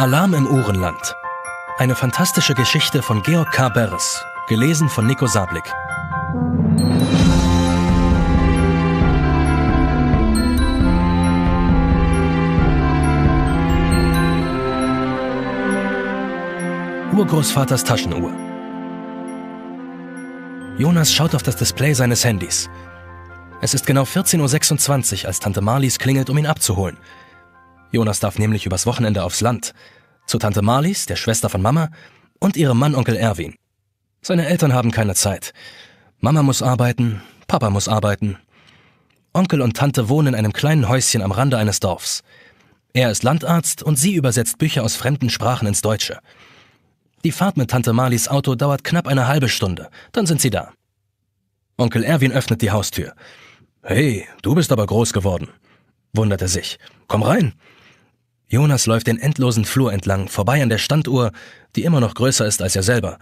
Alarm im Uhrenland. Eine fantastische Geschichte von Georg K. Beres, gelesen von Nico Sablik. Urgroßvaters Taschenuhr. Jonas schaut auf das Display seines Handys. Es ist genau 14.26 Uhr, als Tante Marlies klingelt, um ihn abzuholen. Jonas darf nämlich übers Wochenende aufs Land. Zu Tante Marlies, der Schwester von Mama, und ihrem Mann Onkel Erwin. Seine Eltern haben keine Zeit. Mama muss arbeiten, Papa muss arbeiten. Onkel und Tante wohnen in einem kleinen Häuschen am Rande eines Dorfs. Er ist Landarzt und sie übersetzt Bücher aus fremden Sprachen ins Deutsche. Die Fahrt mit Tante Marlies Auto dauert knapp eine halbe Stunde, dann sind sie da. Onkel Erwin öffnet die Haustür. Hey, du bist aber groß geworden, wundert er sich. Komm rein. Jonas läuft den endlosen Flur entlang, vorbei an der Standuhr, die immer noch größer ist als er selber.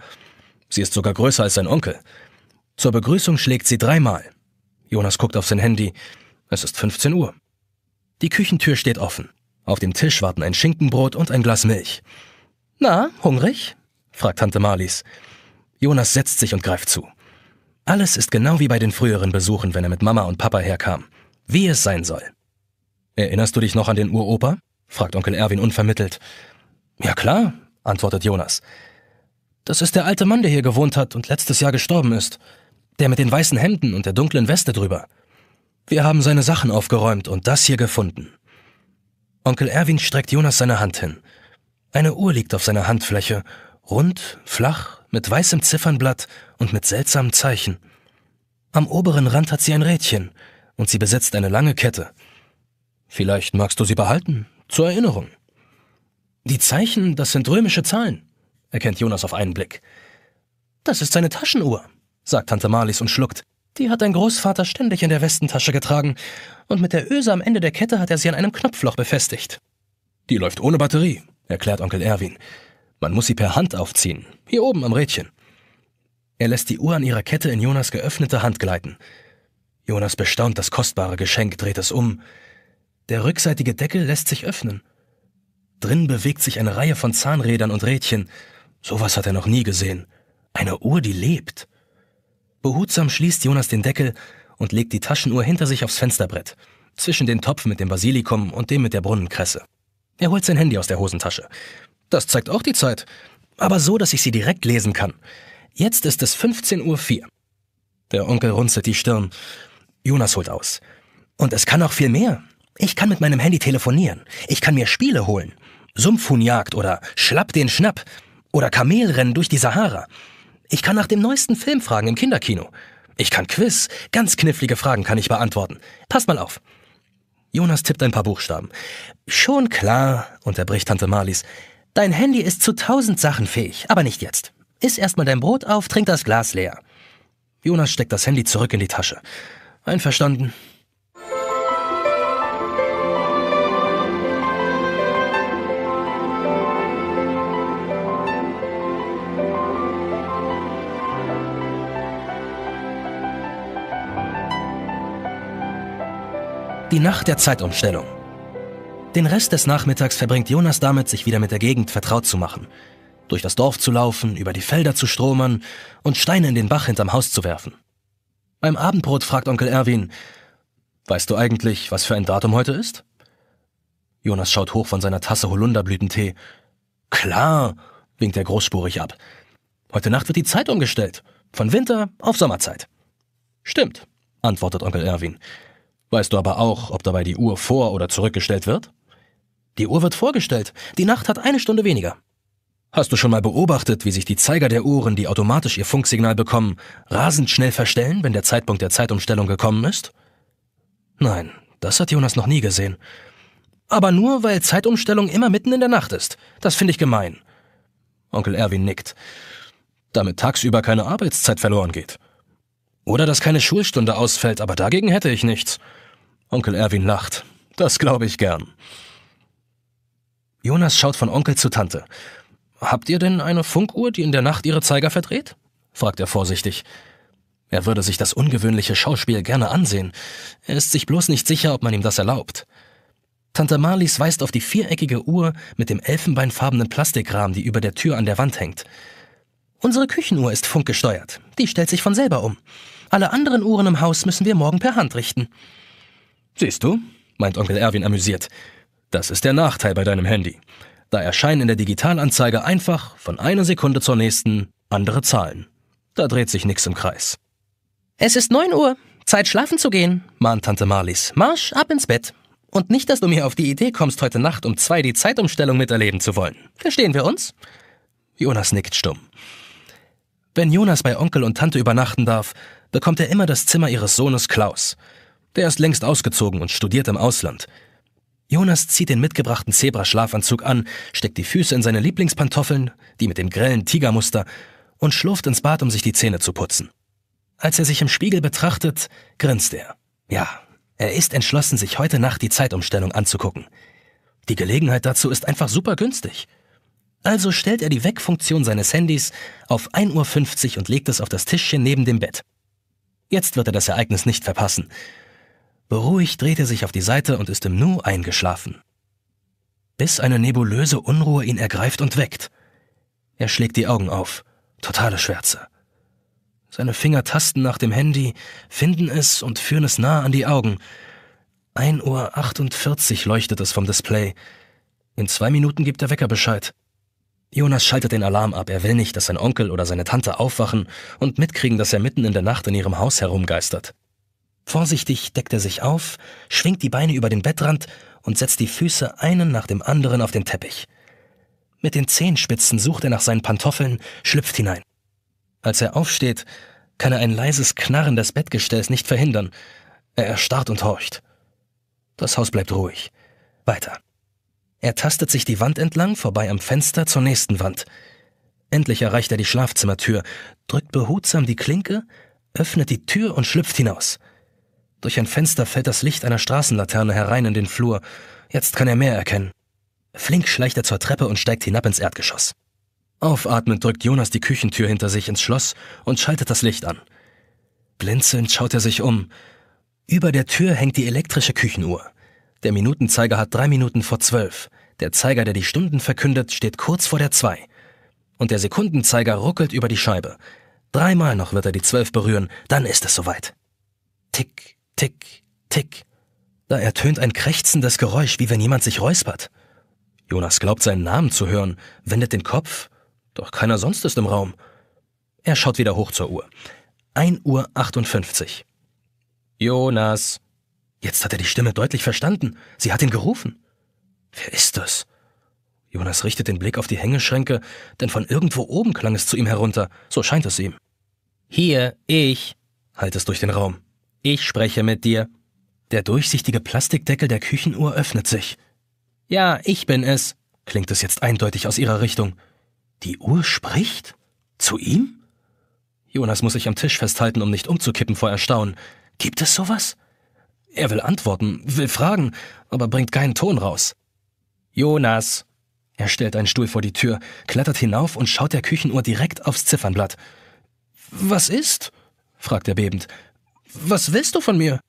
Sie ist sogar größer als sein Onkel. Zur Begrüßung schlägt sie dreimal. Jonas guckt auf sein Handy. Es ist 15 Uhr. Die Küchentür steht offen. Auf dem Tisch warten ein Schinkenbrot und ein Glas Milch. Na, hungrig? fragt Tante Marlies. Jonas setzt sich und greift zu. Alles ist genau wie bei den früheren Besuchen, wenn er mit Mama und Papa herkam. Wie es sein soll. Erinnerst du dich noch an den Uropa? fragt Onkel Erwin unvermittelt. Ja klar, antwortet Jonas. Das ist der alte Mann, der hier gewohnt hat und letztes Jahr gestorben ist. Der mit den weißen Hemden und der dunklen Weste drüber. Wir haben seine Sachen aufgeräumt und das hier gefunden. Onkel Erwin streckt Jonas seine Hand hin. Eine Uhr liegt auf seiner Handfläche, rund, flach, mit weißem Ziffernblatt und mit seltsamen Zeichen. Am oberen Rand hat sie ein Rädchen und sie besitzt eine lange Kette. Vielleicht magst du sie behalten, zur Erinnerung. Die Zeichen, das sind römische Zahlen, erkennt Jonas auf einen Blick. Das ist seine Taschenuhr, sagt Tante Marlies und schluckt. Die hat dein Großvater ständig in der Westentasche getragen, und mit der Öse am Ende der Kette hat er sie an einem Knopfloch befestigt. Die läuft ohne Batterie, erklärt Onkel Erwin. Man muss sie per Hand aufziehen, hier oben am Rädchen. Er lässt die Uhr an ihrer Kette in Jonas geöffnete Hand gleiten. Jonas bestaunt das kostbare Geschenk, dreht es um, der rückseitige Deckel lässt sich öffnen. Drin bewegt sich eine Reihe von Zahnrädern und Rädchen. Sowas hat er noch nie gesehen. Eine Uhr, die lebt. Behutsam schließt Jonas den Deckel und legt die Taschenuhr hinter sich aufs Fensterbrett, zwischen den Topf mit dem Basilikum und dem mit der Brunnenkresse. Er holt sein Handy aus der Hosentasche. Das zeigt auch die Zeit, aber so, dass ich sie direkt lesen kann. Jetzt ist es 15.04 Uhr. Der Onkel runzelt die Stirn. Jonas holt aus. Und es kann auch viel mehr. Ich kann mit meinem Handy telefonieren. Ich kann mir Spiele holen. Sumpfhuhnjagd oder Schlapp den Schnapp oder Kamelrennen durch die Sahara. Ich kann nach dem neuesten Film fragen im Kinderkino. Ich kann Quiz, ganz knifflige Fragen kann ich beantworten. Pass mal auf. Jonas tippt ein paar Buchstaben. Schon klar, unterbricht Tante Marlies. Dein Handy ist zu tausend Sachen fähig, aber nicht jetzt. Iss erstmal dein Brot auf, trink das Glas leer. Jonas steckt das Handy zurück in die Tasche. Einverstanden, Die Nacht der Zeitumstellung. Den Rest des Nachmittags verbringt Jonas damit, sich wieder mit der Gegend vertraut zu machen. Durch das Dorf zu laufen, über die Felder zu stromern und Steine in den Bach hinterm Haus zu werfen. Beim Abendbrot fragt Onkel Erwin, Weißt du eigentlich, was für ein Datum heute ist? Jonas schaut hoch von seiner Tasse Holunderblütentee. Klar, winkt er großspurig ab. Heute Nacht wird die Zeit umgestellt. Von Winter auf Sommerzeit. Stimmt, antwortet Onkel Erwin. Weißt du aber auch, ob dabei die Uhr vor- oder zurückgestellt wird? Die Uhr wird vorgestellt. Die Nacht hat eine Stunde weniger. Hast du schon mal beobachtet, wie sich die Zeiger der Uhren, die automatisch ihr Funksignal bekommen, rasend schnell verstellen, wenn der Zeitpunkt der Zeitumstellung gekommen ist? Nein, das hat Jonas noch nie gesehen. Aber nur, weil Zeitumstellung immer mitten in der Nacht ist. Das finde ich gemein. Onkel Erwin nickt. Damit tagsüber keine Arbeitszeit verloren geht. Oder dass keine Schulstunde ausfällt, aber dagegen hätte ich nichts. Onkel Erwin lacht. Das glaube ich gern. Jonas schaut von Onkel zu Tante. Habt ihr denn eine Funkuhr, die in der Nacht ihre Zeiger verdreht? fragt er vorsichtig. Er würde sich das ungewöhnliche Schauspiel gerne ansehen. Er ist sich bloß nicht sicher, ob man ihm das erlaubt. Tante Marlies weist auf die viereckige Uhr mit dem elfenbeinfarbenen Plastikrahmen, die über der Tür an der Wand hängt. Unsere Küchenuhr ist funkgesteuert. Die stellt sich von selber um. Alle anderen Uhren im Haus müssen wir morgen per Hand richten. Siehst du, meint Onkel Erwin amüsiert, das ist der Nachteil bei deinem Handy. Da erscheinen in der Digitalanzeige einfach von einer Sekunde zur nächsten andere Zahlen. Da dreht sich nichts im Kreis. Es ist 9 Uhr, Zeit schlafen zu gehen, mahnt Tante Marlies. Marsch ab ins Bett. Und nicht, dass du mir auf die Idee kommst, heute Nacht um zwei die Zeitumstellung miterleben zu wollen. Verstehen wir uns? Jonas nickt stumm. Wenn Jonas bei Onkel und Tante übernachten darf, bekommt er immer das Zimmer ihres Sohnes Klaus. Der ist längst ausgezogen und studiert im Ausland. Jonas zieht den mitgebrachten Zebra-Schlafanzug an, steckt die Füße in seine Lieblingspantoffeln, die mit dem grellen Tigermuster, und schlurft ins Bad, um sich die Zähne zu putzen. Als er sich im Spiegel betrachtet, grinst er. Ja, er ist entschlossen, sich heute Nacht die Zeitumstellung anzugucken. Die Gelegenheit dazu ist einfach super günstig. Also stellt er die Wegfunktion seines Handys auf 1.50 Uhr und legt es auf das Tischchen neben dem Bett. Jetzt wird er das Ereignis nicht verpassen. Beruhigt dreht er sich auf die Seite und ist im Nu eingeschlafen. Bis eine nebulöse Unruhe ihn ergreift und weckt. Er schlägt die Augen auf. Totale Schwärze. Seine Finger tasten nach dem Handy, finden es und führen es nah an die Augen. 1.48 Uhr leuchtet es vom Display. In zwei Minuten gibt der Wecker Bescheid. Jonas schaltet den Alarm ab. Er will nicht, dass sein Onkel oder seine Tante aufwachen und mitkriegen, dass er mitten in der Nacht in ihrem Haus herumgeistert. Vorsichtig deckt er sich auf, schwingt die Beine über den Bettrand und setzt die Füße einen nach dem anderen auf den Teppich. Mit den Zehenspitzen sucht er nach seinen Pantoffeln, schlüpft hinein. Als er aufsteht, kann er ein leises Knarren des Bettgestells nicht verhindern. Er erstarrt und horcht. Das Haus bleibt ruhig. Weiter. Er tastet sich die Wand entlang, vorbei am Fenster zur nächsten Wand. Endlich erreicht er die Schlafzimmertür, drückt behutsam die Klinke, öffnet die Tür und schlüpft hinaus. Durch ein Fenster fällt das Licht einer Straßenlaterne herein in den Flur. Jetzt kann er mehr erkennen. Flink schleicht er zur Treppe und steigt hinab ins Erdgeschoss. Aufatmend drückt Jonas die Küchentür hinter sich ins Schloss und schaltet das Licht an. Blinzelnd schaut er sich um. Über der Tür hängt die elektrische Küchenuhr. Der Minutenzeiger hat drei Minuten vor zwölf. Der Zeiger, der die Stunden verkündet, steht kurz vor der zwei. Und der Sekundenzeiger ruckelt über die Scheibe. Dreimal noch wird er die zwölf berühren, dann ist es soweit. Tick, Tick, tick. Da ertönt ein krächzendes Geräusch, wie wenn jemand sich räuspert. Jonas glaubt seinen Namen zu hören, wendet den Kopf, doch keiner sonst ist im Raum. Er schaut wieder hoch zur Uhr. 1.58 Uhr. Jonas. Jetzt hat er die Stimme deutlich verstanden. Sie hat ihn gerufen. Wer ist das? Jonas richtet den Blick auf die Hängeschränke, denn von irgendwo oben klang es zu ihm herunter, so scheint es ihm. Hier, ich, halt es durch den Raum. Ich spreche mit dir. Der durchsichtige Plastikdeckel der Küchenuhr öffnet sich. Ja, ich bin es, klingt es jetzt eindeutig aus ihrer Richtung. Die Uhr spricht? Zu ihm? Jonas muss sich am Tisch festhalten, um nicht umzukippen vor Erstaunen. Gibt es sowas? Er will antworten, will fragen, aber bringt keinen Ton raus. Jonas! Er stellt einen Stuhl vor die Tür, klettert hinauf und schaut der Küchenuhr direkt aufs Ziffernblatt. Was ist? fragt er bebend. Was willst du von mir?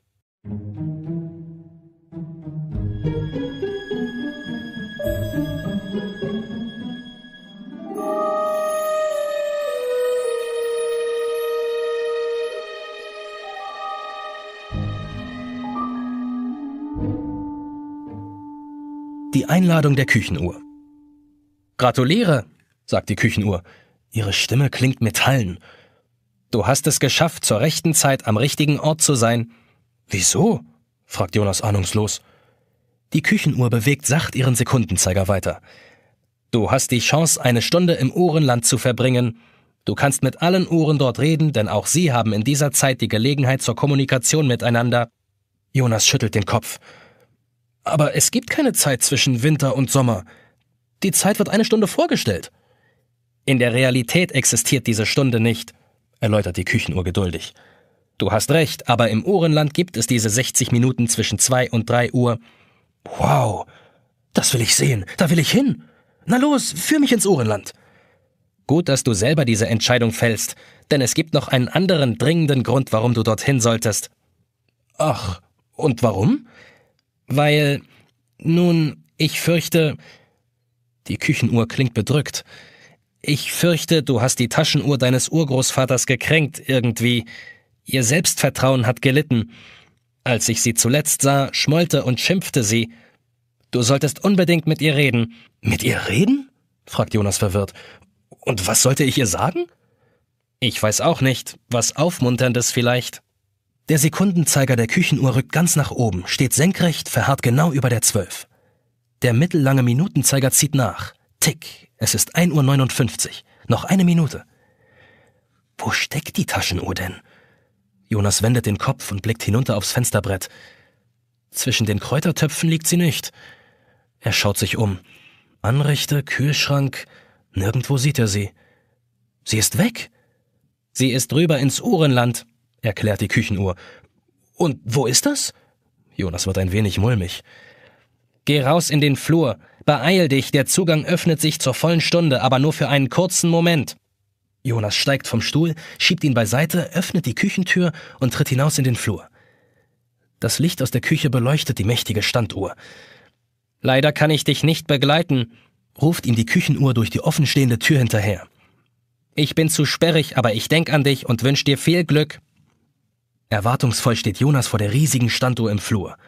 Die Einladung der Küchenuhr. Gratuliere, sagt die Küchenuhr. Ihre Stimme klingt metallen. Du hast es geschafft, zur rechten Zeit am richtigen Ort zu sein. Wieso? fragt Jonas ahnungslos. Die Küchenuhr bewegt sacht ihren Sekundenzeiger weiter. Du hast die Chance, eine Stunde im Ohrenland zu verbringen. Du kannst mit allen Ohren dort reden, denn auch sie haben in dieser Zeit die Gelegenheit zur Kommunikation miteinander. Jonas schüttelt den Kopf. Aber es gibt keine Zeit zwischen Winter und Sommer. Die Zeit wird eine Stunde vorgestellt. In der Realität existiert diese Stunde nicht erläutert die Küchenuhr geduldig. Du hast recht, aber im Ohrenland gibt es diese 60 Minuten zwischen 2 und 3 Uhr. Wow, das will ich sehen, da will ich hin. Na los, führ mich ins Ohrenland. Gut, dass du selber diese Entscheidung fällst, denn es gibt noch einen anderen dringenden Grund, warum du dorthin solltest. Ach, und warum? Weil, nun, ich fürchte. Die Küchenuhr klingt bedrückt. Ich fürchte, du hast die Taschenuhr deines Urgroßvaters gekränkt irgendwie. Ihr Selbstvertrauen hat gelitten. Als ich sie zuletzt sah, schmollte und schimpfte sie. Du solltest unbedingt mit ihr reden. Mit ihr reden? fragt Jonas verwirrt. Und was sollte ich ihr sagen? Ich weiß auch nicht. Was Aufmunterndes vielleicht. Der Sekundenzeiger der Küchenuhr rückt ganz nach oben, steht senkrecht, verharrt genau über der Zwölf. Der mittellange Minutenzeiger zieht nach. Tick, es ist 1.59 Uhr. Noch eine Minute. Wo steckt die Taschenuhr denn? Jonas wendet den Kopf und blickt hinunter aufs Fensterbrett. Zwischen den Kräutertöpfen liegt sie nicht. Er schaut sich um. Anrichte, Kühlschrank, nirgendwo sieht er sie. Sie ist weg. Sie ist rüber ins Uhrenland, erklärt die Küchenuhr. Und wo ist das? Jonas wird ein wenig mulmig. Geh raus in den Flur, Beeil dich, der Zugang öffnet sich zur vollen Stunde, aber nur für einen kurzen Moment. Jonas steigt vom Stuhl, schiebt ihn beiseite, öffnet die Küchentür und tritt hinaus in den Flur. Das Licht aus der Küche beleuchtet die mächtige Standuhr. Leider kann ich dich nicht begleiten, ruft ihm die Küchenuhr durch die offenstehende Tür hinterher. Ich bin zu sperrig, aber ich denk an dich und wünsch dir viel Glück. Erwartungsvoll steht Jonas vor der riesigen Standuhr im Flur.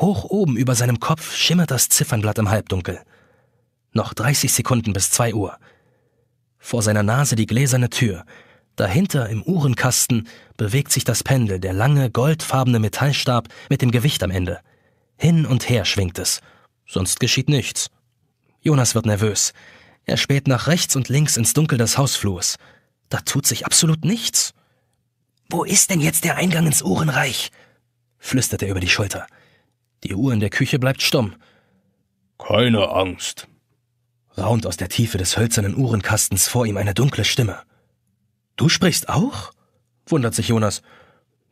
Hoch oben über seinem Kopf schimmert das Ziffernblatt im Halbdunkel. Noch 30 Sekunden bis 2 Uhr. Vor seiner Nase die gläserne Tür. Dahinter im Uhrenkasten bewegt sich das Pendel, der lange, goldfarbene Metallstab mit dem Gewicht am Ende. Hin und her schwingt es. Sonst geschieht nichts. Jonas wird nervös. Er späht nach rechts und links ins Dunkel des Hausflurs. Da tut sich absolut nichts. Wo ist denn jetzt der Eingang ins Uhrenreich? flüstert er über die Schulter. Die Uhr in der Küche bleibt stumm. Keine Angst. Raunt aus der Tiefe des hölzernen Uhrenkastens vor ihm eine dunkle Stimme. Du sprichst auch? wundert sich Jonas.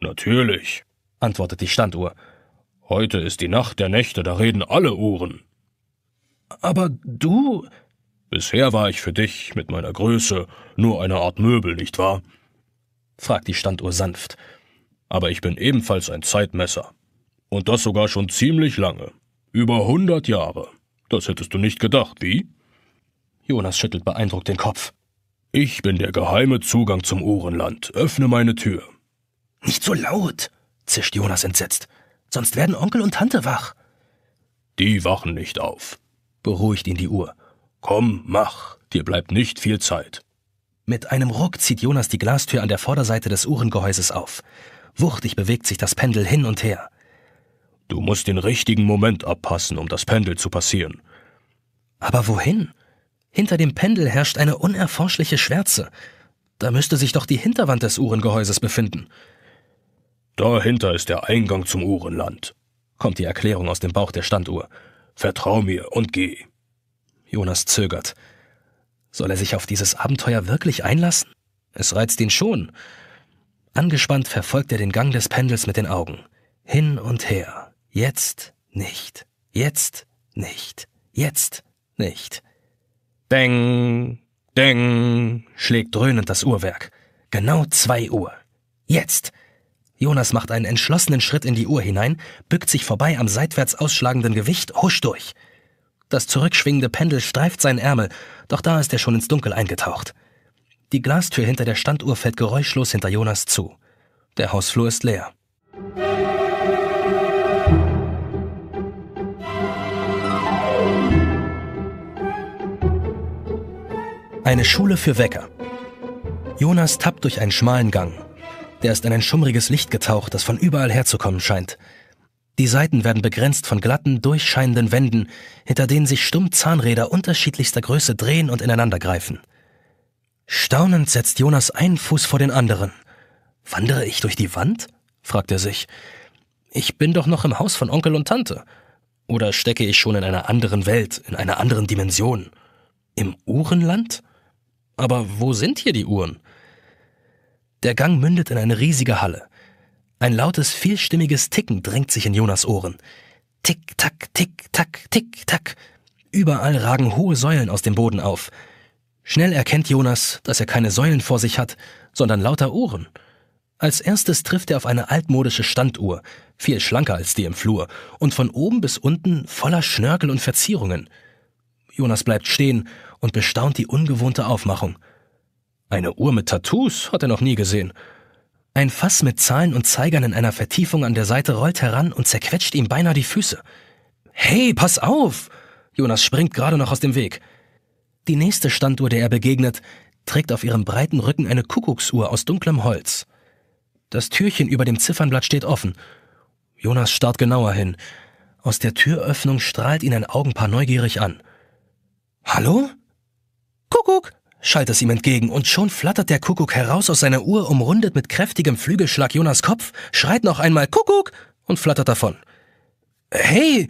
Natürlich, antwortet die Standuhr. Heute ist die Nacht der Nächte, da reden alle Uhren. Aber du. Bisher war ich für dich mit meiner Größe nur eine Art Möbel, nicht wahr? fragt die Standuhr sanft. Aber ich bin ebenfalls ein Zeitmesser. Und das sogar schon ziemlich lange. Über hundert Jahre. Das hättest du nicht gedacht, wie? Jonas schüttelt beeindruckt den Kopf. Ich bin der geheime Zugang zum Uhrenland. Öffne meine Tür. Nicht so laut, zischt Jonas entsetzt. Sonst werden Onkel und Tante wach. Die wachen nicht auf, beruhigt ihn die Uhr. Komm, mach, dir bleibt nicht viel Zeit. Mit einem Ruck zieht Jonas die Glastür an der Vorderseite des Uhrengehäuses auf. Wuchtig bewegt sich das Pendel hin und her. Du musst den richtigen Moment abpassen, um das Pendel zu passieren. Aber wohin? Hinter dem Pendel herrscht eine unerforschliche Schwärze. Da müsste sich doch die Hinterwand des Uhrengehäuses befinden. Dahinter ist der Eingang zum Uhrenland, kommt die Erklärung aus dem Bauch der Standuhr. Vertrau mir und geh. Jonas zögert. Soll er sich auf dieses Abenteuer wirklich einlassen? Es reizt ihn schon. Angespannt verfolgt er den Gang des Pendels mit den Augen. Hin und her, Jetzt nicht. Jetzt nicht. Jetzt nicht. Deng, deng, schlägt dröhnend das Uhrwerk. Genau zwei Uhr. Jetzt! Jonas macht einen entschlossenen Schritt in die Uhr hinein, bückt sich vorbei am seitwärts ausschlagenden Gewicht, husch durch. Das zurückschwingende Pendel streift seinen Ärmel, doch da ist er schon ins Dunkel eingetaucht. Die Glastür hinter der Standuhr fällt geräuschlos hinter Jonas zu. Der Hausflur ist leer. Eine Schule für Wecker. Jonas tappt durch einen schmalen Gang. Der ist in ein schummriges Licht getaucht, das von überall herzukommen scheint. Die Seiten werden begrenzt von glatten, durchscheinenden Wänden, hinter denen sich stumm Zahnräder unterschiedlichster Größe drehen und ineinandergreifen. Staunend setzt Jonas einen Fuß vor den anderen. Wandere ich durch die Wand? fragt er sich. Ich bin doch noch im Haus von Onkel und Tante. Oder stecke ich schon in einer anderen Welt, in einer anderen Dimension? Im Uhrenland? Aber wo sind hier die Uhren? Der Gang mündet in eine riesige Halle. Ein lautes, vielstimmiges Ticken drängt sich in Jonas Ohren. Tick, tack, tick, tack, tick, tack. Überall ragen hohe Säulen aus dem Boden auf. Schnell erkennt Jonas, dass er keine Säulen vor sich hat, sondern lauter Ohren. Als erstes trifft er auf eine altmodische Standuhr, viel schlanker als die im Flur und von oben bis unten voller Schnörkel und Verzierungen. Jonas bleibt stehen und bestaunt die ungewohnte Aufmachung. Eine Uhr mit Tattoos hat er noch nie gesehen. Ein Fass mit Zahlen und Zeigern in einer Vertiefung an der Seite rollt heran und zerquetscht ihm beinahe die Füße. Hey, pass auf! Jonas springt gerade noch aus dem Weg. Die nächste Standuhr, der er begegnet, trägt auf ihrem breiten Rücken eine Kuckucksuhr aus dunklem Holz. Das Türchen über dem Ziffernblatt steht offen. Jonas starrt genauer hin. Aus der Türöffnung strahlt ihn ein Augenpaar neugierig an. Hallo? Kuckuck! schallt es ihm entgegen, und schon flattert der Kuckuck heraus aus seiner Uhr, umrundet mit kräftigem Flügelschlag Jonas Kopf, schreit noch einmal Kuckuck und flattert davon. Hey!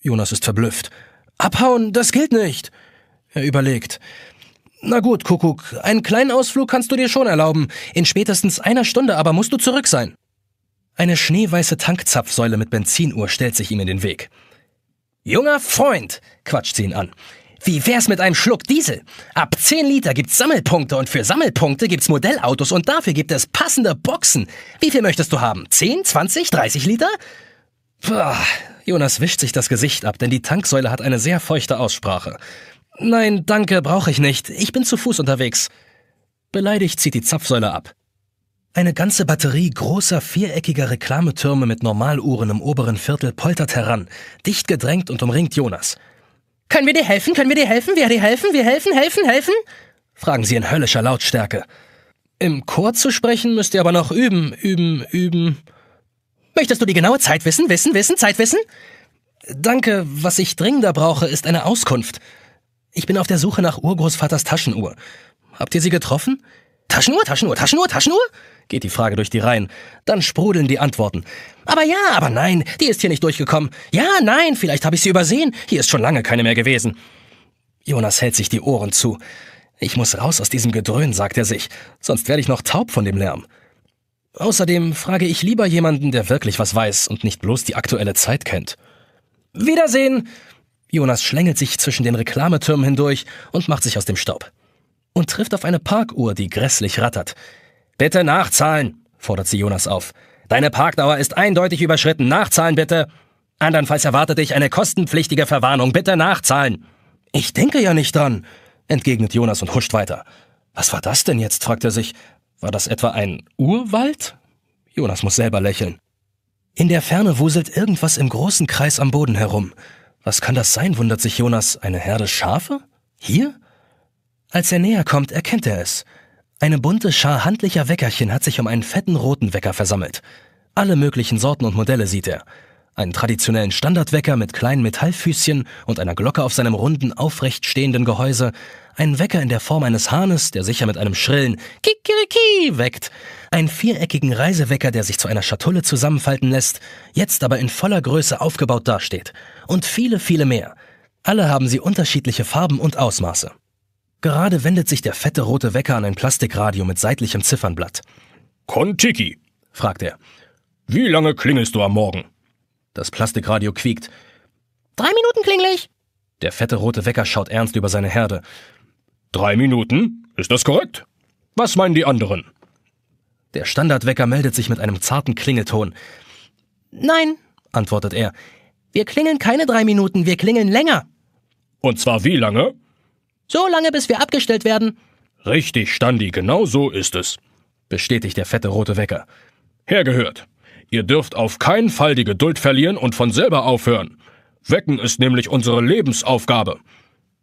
Jonas ist verblüfft. Abhauen, das gilt nicht! Er überlegt. Na gut, Kuckuck, einen kleinen Ausflug kannst du dir schon erlauben. In spätestens einer Stunde aber musst du zurück sein. Eine schneeweiße Tankzapfsäule mit Benzinuhr stellt sich ihm in den Weg. Junger Freund, quatscht sie ihn an. Wie wär's mit einem Schluck Diesel? Ab 10 Liter gibt's Sammelpunkte und für Sammelpunkte gibt's Modellautos und dafür gibt es passende Boxen. Wie viel möchtest du haben? 10, 20, 30 Liter? Puh, Jonas wischt sich das Gesicht ab, denn die Tanksäule hat eine sehr feuchte Aussprache. Nein, danke, brauche ich nicht. Ich bin zu Fuß unterwegs. Beleidigt zieht die Zapfsäule ab. Eine ganze Batterie großer viereckiger Reklametürme mit Normaluhren im oberen Viertel poltert heran, dicht gedrängt und umringt Jonas. Können wir dir helfen? Können wir dir helfen? Wir dir helfen? Wir helfen? Helfen? Helfen? fragen sie in höllischer Lautstärke. Im Chor zu sprechen müsst ihr aber noch üben, üben, üben. Möchtest du die genaue Zeit wissen? Wissen, wissen, Zeit wissen? Danke, was ich dringender brauche, ist eine Auskunft. Ich bin auf der Suche nach Urgroßvaters Taschenuhr. Habt ihr sie getroffen? Taschenuhr, Taschenuhr, Taschenuhr, Taschenuhr? geht die Frage durch die Reihen. Dann sprudeln die Antworten. Aber ja, aber nein, die ist hier nicht durchgekommen. Ja, nein, vielleicht habe ich sie übersehen. Hier ist schon lange keine mehr gewesen. Jonas hält sich die Ohren zu. Ich muss raus aus diesem Gedröhn, sagt er sich, sonst werde ich noch taub von dem Lärm. Außerdem frage ich lieber jemanden, der wirklich was weiß und nicht bloß die aktuelle Zeit kennt. Wiedersehen! Jonas schlängelt sich zwischen den Reklametürmen hindurch und macht sich aus dem Staub und trifft auf eine Parkuhr, die grässlich rattert. Bitte nachzahlen, fordert sie Jonas auf. Deine Parkdauer ist eindeutig überschritten. Nachzahlen bitte. Andernfalls erwartet dich eine kostenpflichtige Verwarnung. Bitte nachzahlen. Ich denke ja nicht dran, entgegnet Jonas und huscht weiter. Was war das denn jetzt? fragt er sich. War das etwa ein Urwald? Jonas muss selber lächeln. In der Ferne wuselt irgendwas im großen Kreis am Boden herum. Was kann das sein, wundert sich Jonas. Eine Herde Schafe? Hier? Als er näher kommt, erkennt er es. Eine bunte Schar handlicher Weckerchen hat sich um einen fetten roten Wecker versammelt. Alle möglichen Sorten und Modelle sieht er. Einen traditionellen Standardwecker mit kleinen Metallfüßchen und einer Glocke auf seinem runden, aufrecht stehenden Gehäuse, einen Wecker in der Form eines Hahnes, der sicher mit einem schrillen Kikiriki weckt, einen viereckigen Reisewecker, der sich zu einer Schatulle zusammenfalten lässt, jetzt aber in voller Größe aufgebaut dasteht, und viele, viele mehr. Alle haben sie unterschiedliche Farben und Ausmaße. Gerade wendet sich der fette rote Wecker an ein Plastikradio mit seitlichem Ziffernblatt. Kontiki, fragt er. Wie lange klingelst du am Morgen? Das Plastikradio quiekt. Drei Minuten klingel Der fette rote Wecker schaut ernst über seine Herde. Drei Minuten? Ist das korrekt? Was meinen die anderen? Der Standardwecker meldet sich mit einem zarten Klingelton. Nein, antwortet er. Wir klingeln keine drei Minuten, wir klingeln länger. Und zwar wie lange? So lange, bis wir abgestellt werden. Richtig, Standi, genau so ist es, bestätigt der fette rote Wecker. Hergehört. Ihr dürft auf keinen Fall die Geduld verlieren und von selber aufhören. Wecken ist nämlich unsere Lebensaufgabe.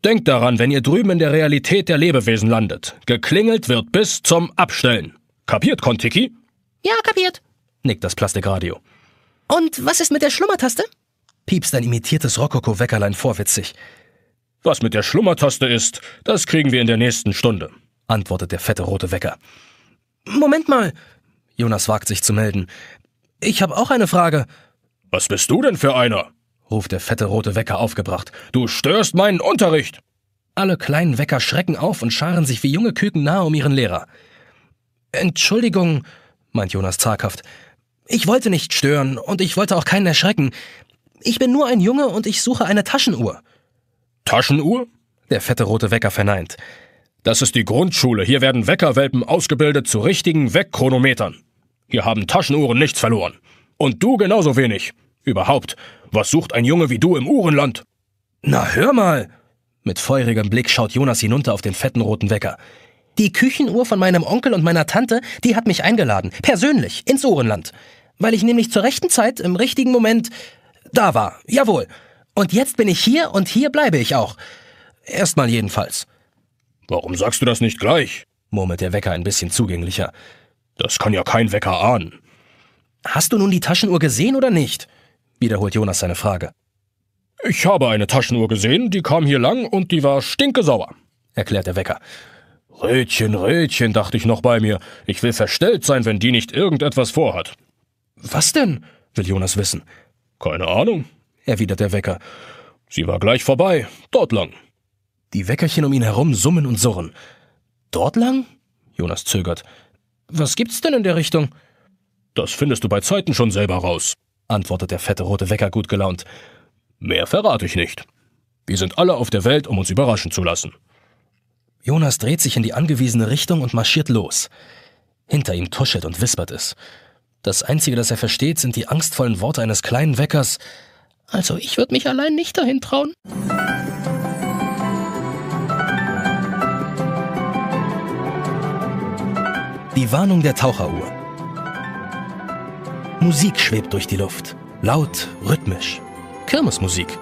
Denkt daran, wenn ihr drüben in der Realität der Lebewesen landet. Geklingelt wird bis zum Abstellen. Kapiert, Kontiki? Ja, kapiert, nickt das Plastikradio. Und was ist mit der Schlummertaste? piepst ein imitiertes Rokoko-Weckerlein vorwitzig. Was mit der Schlummertaste ist, das kriegen wir in der nächsten Stunde, antwortet der fette rote Wecker. Moment mal! Jonas wagt sich zu melden. Ich habe auch eine Frage. Was bist du denn für einer? ruft der fette rote Wecker aufgebracht. Du störst meinen Unterricht! Alle kleinen Wecker schrecken auf und scharen sich wie junge Küken nahe um ihren Lehrer. Entschuldigung, meint Jonas zaghaft. Ich wollte nicht stören und ich wollte auch keinen erschrecken. Ich bin nur ein Junge und ich suche eine Taschenuhr. Taschenuhr? Der fette rote Wecker verneint. Das ist die Grundschule. Hier werden Weckerwelpen ausgebildet zu richtigen Weckchronometern. Hier haben Taschenuhren nichts verloren. Und du genauso wenig. Überhaupt, was sucht ein Junge wie du im Uhrenland? Na hör mal! Mit feurigem Blick schaut Jonas hinunter auf den fetten roten Wecker. Die Küchenuhr von meinem Onkel und meiner Tante, die hat mich eingeladen, persönlich, ins Uhrenland. Weil ich nämlich zur rechten Zeit, im richtigen Moment, da war. Jawohl. Und jetzt bin ich hier und hier bleibe ich auch. Erstmal jedenfalls. Warum sagst du das nicht gleich? murmelt der Wecker ein bisschen zugänglicher. Das kann ja kein Wecker ahnen. Hast du nun die Taschenuhr gesehen oder nicht? wiederholt Jonas seine Frage. Ich habe eine Taschenuhr gesehen, die kam hier lang und die war stinkesauer, erklärt der Wecker. Rötchen, Rötchen, dachte ich noch bei mir. Ich will verstellt sein, wenn die nicht irgendetwas vorhat. Was denn? will Jonas wissen. Keine Ahnung, erwidert der Wecker. Sie war gleich vorbei, dort lang. Die Weckerchen um ihn herum summen und surren. Dort lang? Jonas zögert. Was gibt's denn in der Richtung? Das findest du bei Zeiten schon selber raus, antwortet der fette rote Wecker gut gelaunt. Mehr verrate ich nicht. Wir sind alle auf der Welt, um uns überraschen zu lassen. Jonas dreht sich in die angewiesene Richtung und marschiert los. Hinter ihm tuschelt und wispert es. Das Einzige, das er versteht, sind die angstvollen Worte eines kleinen Weckers, also ich würde mich allein nicht dahin trauen. Die Warnung der Taucheruhr. Musik schwebt durch die Luft. Laut, rhythmisch. Kirmesmusik.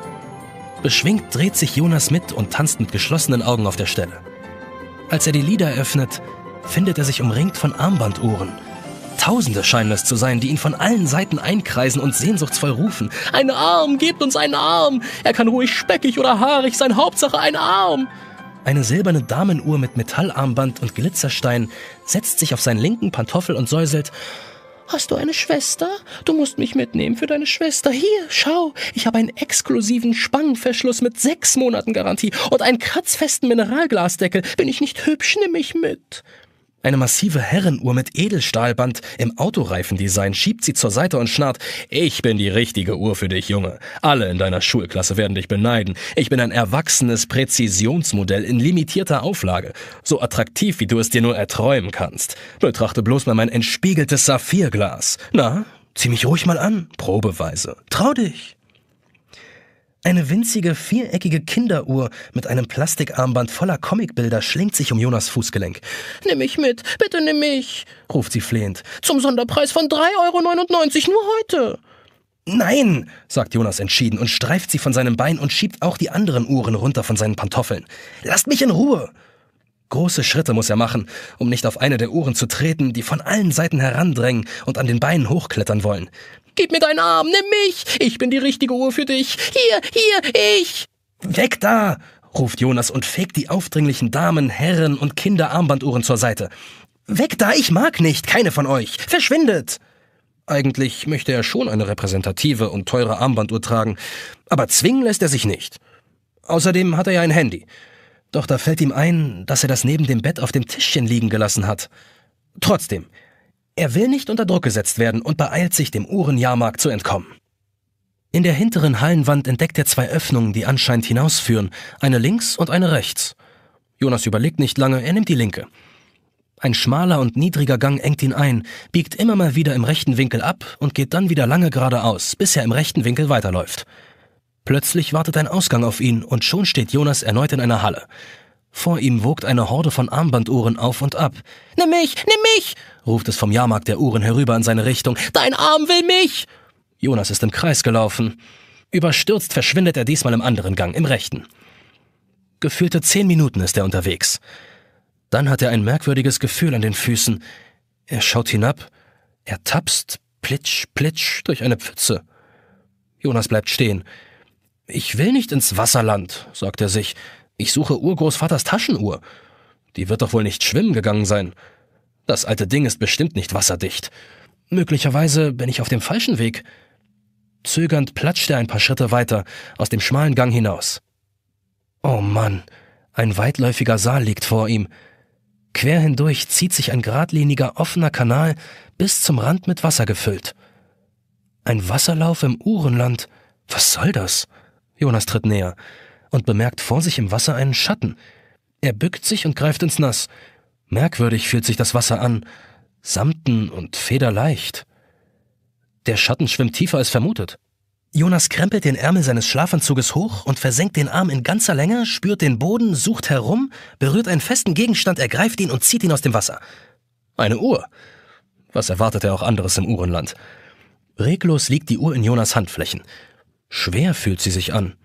Beschwingt dreht sich Jonas mit und tanzt mit geschlossenen Augen auf der Stelle. Als er die Lieder eröffnet, findet er sich umringt von Armbanduhren, Tausende scheinen es zu sein, die ihn von allen Seiten einkreisen und sehnsuchtsvoll rufen. Ein Arm, gebt uns einen Arm! Er kann ruhig speckig oder haarig sein, Hauptsache ein Arm! Eine silberne Damenuhr mit Metallarmband und Glitzerstein setzt sich auf seinen linken Pantoffel und säuselt. Hast du eine Schwester? Du musst mich mitnehmen für deine Schwester. Hier, schau, ich habe einen exklusiven Spangenverschluss mit sechs Monaten Garantie und einen kratzfesten Mineralglasdeckel. Bin ich nicht hübsch, nimm mich mit. Eine massive Herrenuhr mit Edelstahlband im Autoreifendesign schiebt sie zur Seite und schnarrt, ich bin die richtige Uhr für dich, Junge. Alle in deiner Schulklasse werden dich beneiden. Ich bin ein erwachsenes Präzisionsmodell in limitierter Auflage. So attraktiv, wie du es dir nur erträumen kannst. Betrachte bloß mal mein entspiegeltes Saphirglas. Na, zieh mich ruhig mal an, probeweise. Trau dich. Eine winzige, viereckige Kinderuhr mit einem Plastikarmband voller Comicbilder schlingt sich um Jonas Fußgelenk. Nimm mich mit, bitte nimm mich, ruft sie flehend. Zum Sonderpreis von 3,99 Euro nur heute. Nein, sagt Jonas entschieden und streift sie von seinem Bein und schiebt auch die anderen Uhren runter von seinen Pantoffeln. Lasst mich in Ruhe! Große Schritte muss er machen, um nicht auf eine der Uhren zu treten, die von allen Seiten herandrängen und an den Beinen hochklettern wollen. Gib mir deinen Arm, nimm mich! Ich bin die richtige Uhr für dich! Hier, hier, ich! Weg da! ruft Jonas und fegt die aufdringlichen Damen, Herren und Kinderarmbanduhren zur Seite. Weg da, ich mag nicht, keine von euch! Verschwindet! Eigentlich möchte er schon eine repräsentative und teure Armbanduhr tragen, aber zwingen lässt er sich nicht. Außerdem hat er ja ein Handy. Doch da fällt ihm ein, dass er das neben dem Bett auf dem Tischchen liegen gelassen hat. Trotzdem, er will nicht unter Druck gesetzt werden und beeilt sich, dem Uhrenjahrmarkt zu entkommen. In der hinteren Hallenwand entdeckt er zwei Öffnungen, die anscheinend hinausführen, eine links und eine rechts. Jonas überlegt nicht lange, er nimmt die linke. Ein schmaler und niedriger Gang engt ihn ein, biegt immer mal wieder im rechten Winkel ab und geht dann wieder lange geradeaus, bis er im rechten Winkel weiterläuft. Plötzlich wartet ein Ausgang auf ihn und schon steht Jonas erneut in einer Halle. Vor ihm wogt eine Horde von Armbanduhren auf und ab. Nimm mich, nimm mich! ruft es vom Jahrmarkt der Uhren herüber in seine Richtung. Dein Arm will mich! Jonas ist im Kreis gelaufen. Überstürzt verschwindet er diesmal im anderen Gang, im rechten. Gefühlte zehn Minuten ist er unterwegs. Dann hat er ein merkwürdiges Gefühl an den Füßen. Er schaut hinab, er tapst, plitsch, plitsch, durch eine Pfütze. Jonas bleibt stehen. Ich will nicht ins Wasserland, sagt er sich. Ich suche Urgroßvaters Taschenuhr. Die wird doch wohl nicht schwimmen gegangen sein. Das alte Ding ist bestimmt nicht wasserdicht. Möglicherweise bin ich auf dem falschen Weg. Zögernd platscht er ein paar Schritte weiter, aus dem schmalen Gang hinaus. Oh Mann, ein weitläufiger Saal liegt vor ihm. Quer hindurch zieht sich ein geradliniger, offener Kanal bis zum Rand mit Wasser gefüllt. Ein Wasserlauf im Uhrenland. Was soll das? Jonas tritt näher und bemerkt vor sich im Wasser einen Schatten. Er bückt sich und greift ins Nass. Merkwürdig fühlt sich das Wasser an, samten und federleicht. Der Schatten schwimmt tiefer als vermutet. Jonas krempelt den Ärmel seines Schlafanzuges hoch und versenkt den Arm in ganzer Länge, spürt den Boden, sucht herum, berührt einen festen Gegenstand, ergreift ihn und zieht ihn aus dem Wasser. Eine Uhr. Was erwartet er auch anderes im Uhrenland? Reglos liegt die Uhr in Jonas Handflächen. Schwer fühlt sie sich an.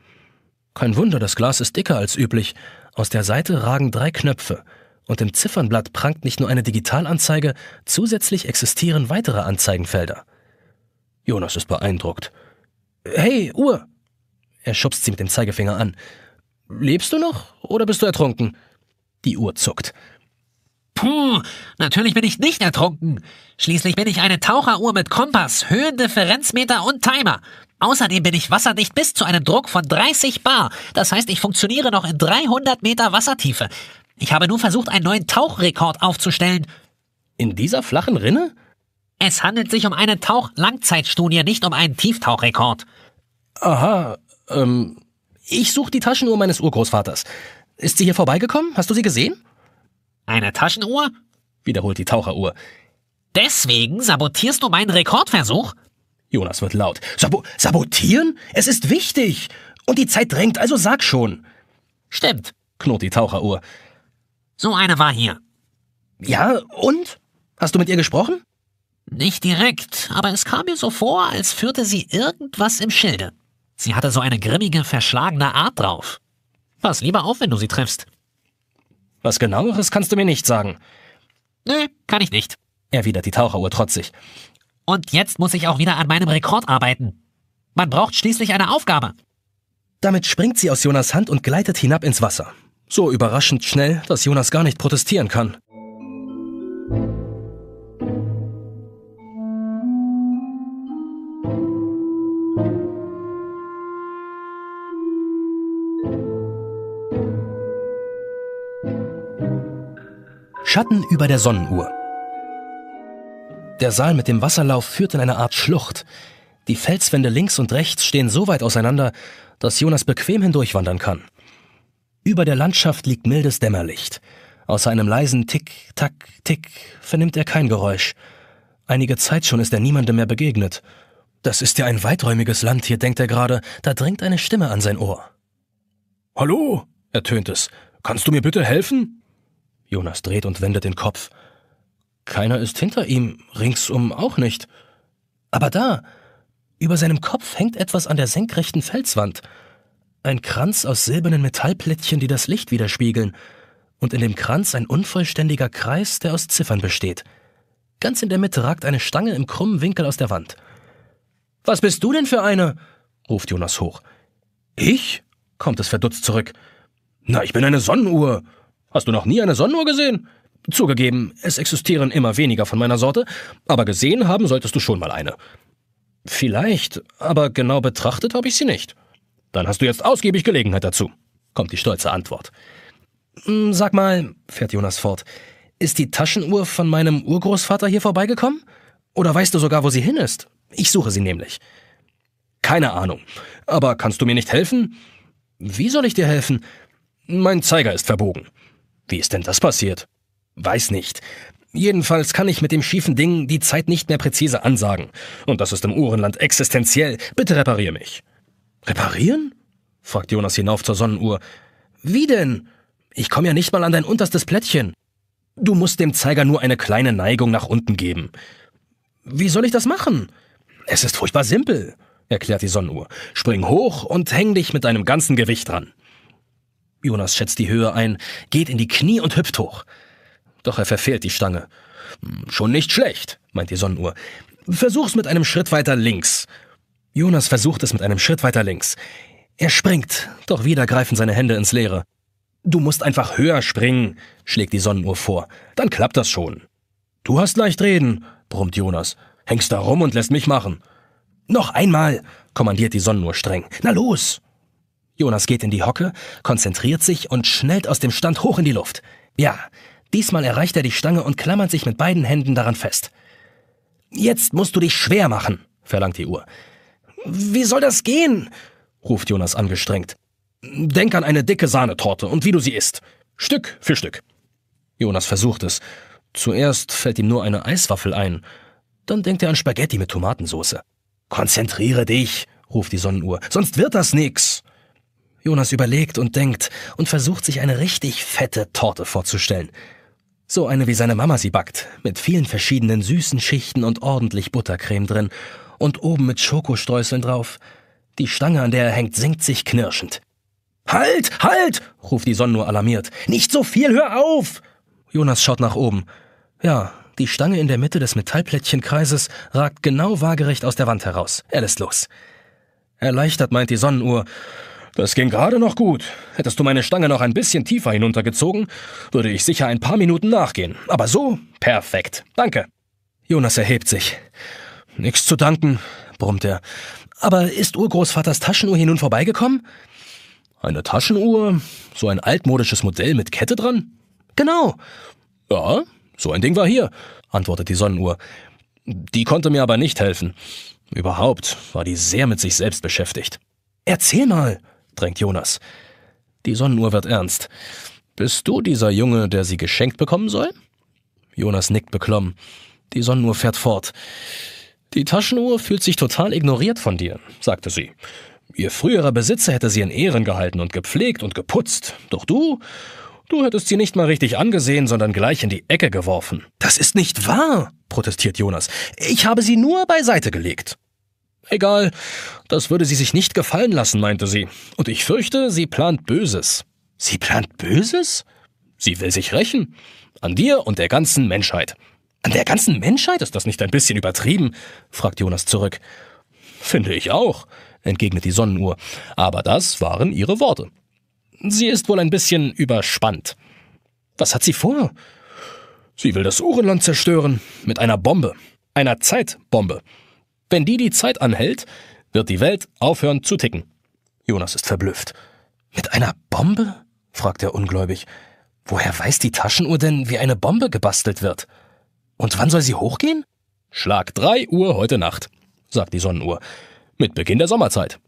Kein Wunder, das Glas ist dicker als üblich. Aus der Seite ragen drei Knöpfe. Und im Ziffernblatt prangt nicht nur eine Digitalanzeige, zusätzlich existieren weitere Anzeigenfelder. Jonas ist beeindruckt. Hey, Uhr! Er schubst sie mit dem Zeigefinger an. Lebst du noch oder bist du ertrunken? Die Uhr zuckt. Puh, natürlich bin ich nicht ertrunken. Schließlich bin ich eine Taucheruhr mit Kompass, Höhendifferenzmeter und Timer. Außerdem bin ich wasserdicht bis zu einem Druck von 30 Bar. Das heißt, ich funktioniere noch in 300 Meter Wassertiefe. Ich habe nur versucht, einen neuen Tauchrekord aufzustellen. In dieser flachen Rinne? Es handelt sich um eine Tauch-Langzeitstudie, nicht um einen Tieftauchrekord. Aha, ähm, ich suche die Taschenuhr meines Urgroßvaters. Ist sie hier vorbeigekommen? Hast du sie gesehen? Eine Taschenuhr? wiederholt die Taucheruhr. Deswegen sabotierst du meinen Rekordversuch? Jonas wird laut. Sabo sabotieren? Es ist wichtig! Und die Zeit drängt, also sag schon! Stimmt, knurrt die Taucheruhr. So eine war hier. Ja, und? Hast du mit ihr gesprochen? Nicht direkt, aber es kam mir so vor, als führte sie irgendwas im Schilde. Sie hatte so eine grimmige, verschlagene Art drauf. Pass lieber auf, wenn du sie triffst. Was genaueres kannst du mir nicht sagen. Nö, kann ich nicht, erwidert die Taucheruhr trotzig. Und jetzt muss ich auch wieder an meinem Rekord arbeiten. Man braucht schließlich eine Aufgabe. Damit springt sie aus Jonas Hand und gleitet hinab ins Wasser. So überraschend schnell, dass Jonas gar nicht protestieren kann. Schatten über der Sonnenuhr. Der Saal mit dem Wasserlauf führt in eine Art Schlucht. Die Felswände links und rechts stehen so weit auseinander, dass Jonas bequem hindurchwandern kann. Über der Landschaft liegt mildes Dämmerlicht. Außer einem leisen Tick, Tack, Tick vernimmt er kein Geräusch. Einige Zeit schon ist er niemandem mehr begegnet. Das ist ja ein weiträumiges Land hier, denkt er gerade. Da dringt eine Stimme an sein Ohr. Hallo, ertönt es. Kannst du mir bitte helfen? Jonas dreht und wendet den Kopf. Keiner ist hinter ihm, ringsum auch nicht. Aber da, über seinem Kopf hängt etwas an der senkrechten Felswand. Ein Kranz aus silbernen Metallplättchen, die das Licht widerspiegeln. Und in dem Kranz ein unvollständiger Kreis, der aus Ziffern besteht. Ganz in der Mitte ragt eine Stange im krummen Winkel aus der Wand. Was bist du denn für eine? ruft Jonas hoch. Ich? kommt es verdutzt zurück. Na, ich bin eine Sonnenuhr. Hast du noch nie eine Sonnenuhr gesehen? Zugegeben, es existieren immer weniger von meiner Sorte, aber gesehen haben solltest du schon mal eine. Vielleicht, aber genau betrachtet habe ich sie nicht. Dann hast du jetzt ausgiebig Gelegenheit dazu, kommt die stolze Antwort. Hm, sag mal, fährt Jonas fort, ist die Taschenuhr von meinem Urgroßvater hier vorbeigekommen? Oder weißt du sogar, wo sie hin ist? Ich suche sie nämlich. Keine Ahnung. Aber kannst du mir nicht helfen? Wie soll ich dir helfen? Mein Zeiger ist verbogen. Wie ist denn das passiert? Weiß nicht. Jedenfalls kann ich mit dem schiefen Ding die Zeit nicht mehr präzise ansagen. Und das ist im Uhrenland existenziell. Bitte reparier mich. Reparieren? fragt Jonas hinauf zur Sonnenuhr. Wie denn? Ich komme ja nicht mal an dein unterstes Plättchen. Du musst dem Zeiger nur eine kleine Neigung nach unten geben. Wie soll ich das machen? Es ist furchtbar simpel, erklärt die Sonnenuhr. Spring hoch und häng dich mit deinem ganzen Gewicht dran. Jonas schätzt die Höhe ein, geht in die Knie und hüpft hoch doch er verfehlt die Stange. Hm, schon nicht schlecht, meint die Sonnenuhr. Versuch's mit einem Schritt weiter links. Jonas versucht es mit einem Schritt weiter links. Er springt, doch wieder greifen seine Hände ins Leere. Du musst einfach höher springen, schlägt die Sonnenuhr vor. Dann klappt das schon. Du hast leicht reden, brummt Jonas. Hängst da rum und lässt mich machen. Noch einmal, kommandiert die Sonnenuhr streng. Na los! Jonas geht in die Hocke, konzentriert sich und schnellt aus dem Stand hoch in die Luft. Ja, Diesmal erreicht er die Stange und klammert sich mit beiden Händen daran fest. Jetzt musst du dich schwer machen, verlangt die Uhr. Wie soll das gehen? ruft Jonas angestrengt. Denk an eine dicke Sahnetorte und wie du sie isst. Stück für Stück. Jonas versucht es. Zuerst fällt ihm nur eine Eiswaffel ein. Dann denkt er an Spaghetti mit Tomatensauce. Konzentriere dich, ruft die Sonnenuhr, sonst wird das nix. Jonas überlegt und denkt und versucht sich eine richtig fette Torte vorzustellen. So eine, wie seine Mama sie backt, mit vielen verschiedenen süßen Schichten und ordentlich Buttercreme drin und oben mit Schokostreuseln drauf. Die Stange, an der er hängt, senkt sich knirschend. Halt, halt! ruft die Sonne nur alarmiert. Nicht so viel, hör auf! Jonas schaut nach oben. Ja, die Stange in der Mitte des Metallplättchenkreises ragt genau waagerecht aus der Wand heraus. Er lässt los. Erleichtert meint die Sonnenuhr, das ging gerade noch gut. Hättest du meine Stange noch ein bisschen tiefer hinuntergezogen, würde ich sicher ein paar Minuten nachgehen. Aber so, perfekt. Danke. Jonas erhebt sich. Nichts zu danken, brummt er. Aber ist Urgroßvaters Taschenuhr hier nun vorbeigekommen? Eine Taschenuhr? So ein altmodisches Modell mit Kette dran? Genau. Ja, so ein Ding war hier, antwortet die Sonnenuhr. Die konnte mir aber nicht helfen. Überhaupt war die sehr mit sich selbst beschäftigt. Erzähl mal, drängt Jonas. Die Sonnenuhr wird ernst. Bist du dieser Junge, der sie geschenkt bekommen soll? Jonas nickt beklommen. Die Sonnenuhr fährt fort. Die Taschenuhr fühlt sich total ignoriert von dir, sagte sie. Ihr früherer Besitzer hätte sie in Ehren gehalten und gepflegt und geputzt. Doch du, du hättest sie nicht mal richtig angesehen, sondern gleich in die Ecke geworfen. Das ist nicht wahr, protestiert Jonas. Ich habe sie nur beiseite gelegt. Egal, das würde sie sich nicht gefallen lassen, meinte sie. Und ich fürchte, sie plant Böses. Sie plant Böses? Sie will sich rächen. An dir und der ganzen Menschheit. An der ganzen Menschheit ist das nicht ein bisschen übertrieben? fragt Jonas zurück. Finde ich auch, entgegnet die Sonnenuhr. Aber das waren ihre Worte. Sie ist wohl ein bisschen überspannt. Was hat sie vor? Sie will das Uhrenland zerstören. Mit einer Bombe. Einer Zeitbombe. Wenn die die Zeit anhält, wird die Welt aufhören zu ticken. Jonas ist verblüfft. Mit einer Bombe? fragt er ungläubig. Woher weiß die Taschenuhr denn, wie eine Bombe gebastelt wird? Und wann soll sie hochgehen? Schlag drei Uhr heute Nacht, sagt die Sonnenuhr. Mit Beginn der Sommerzeit.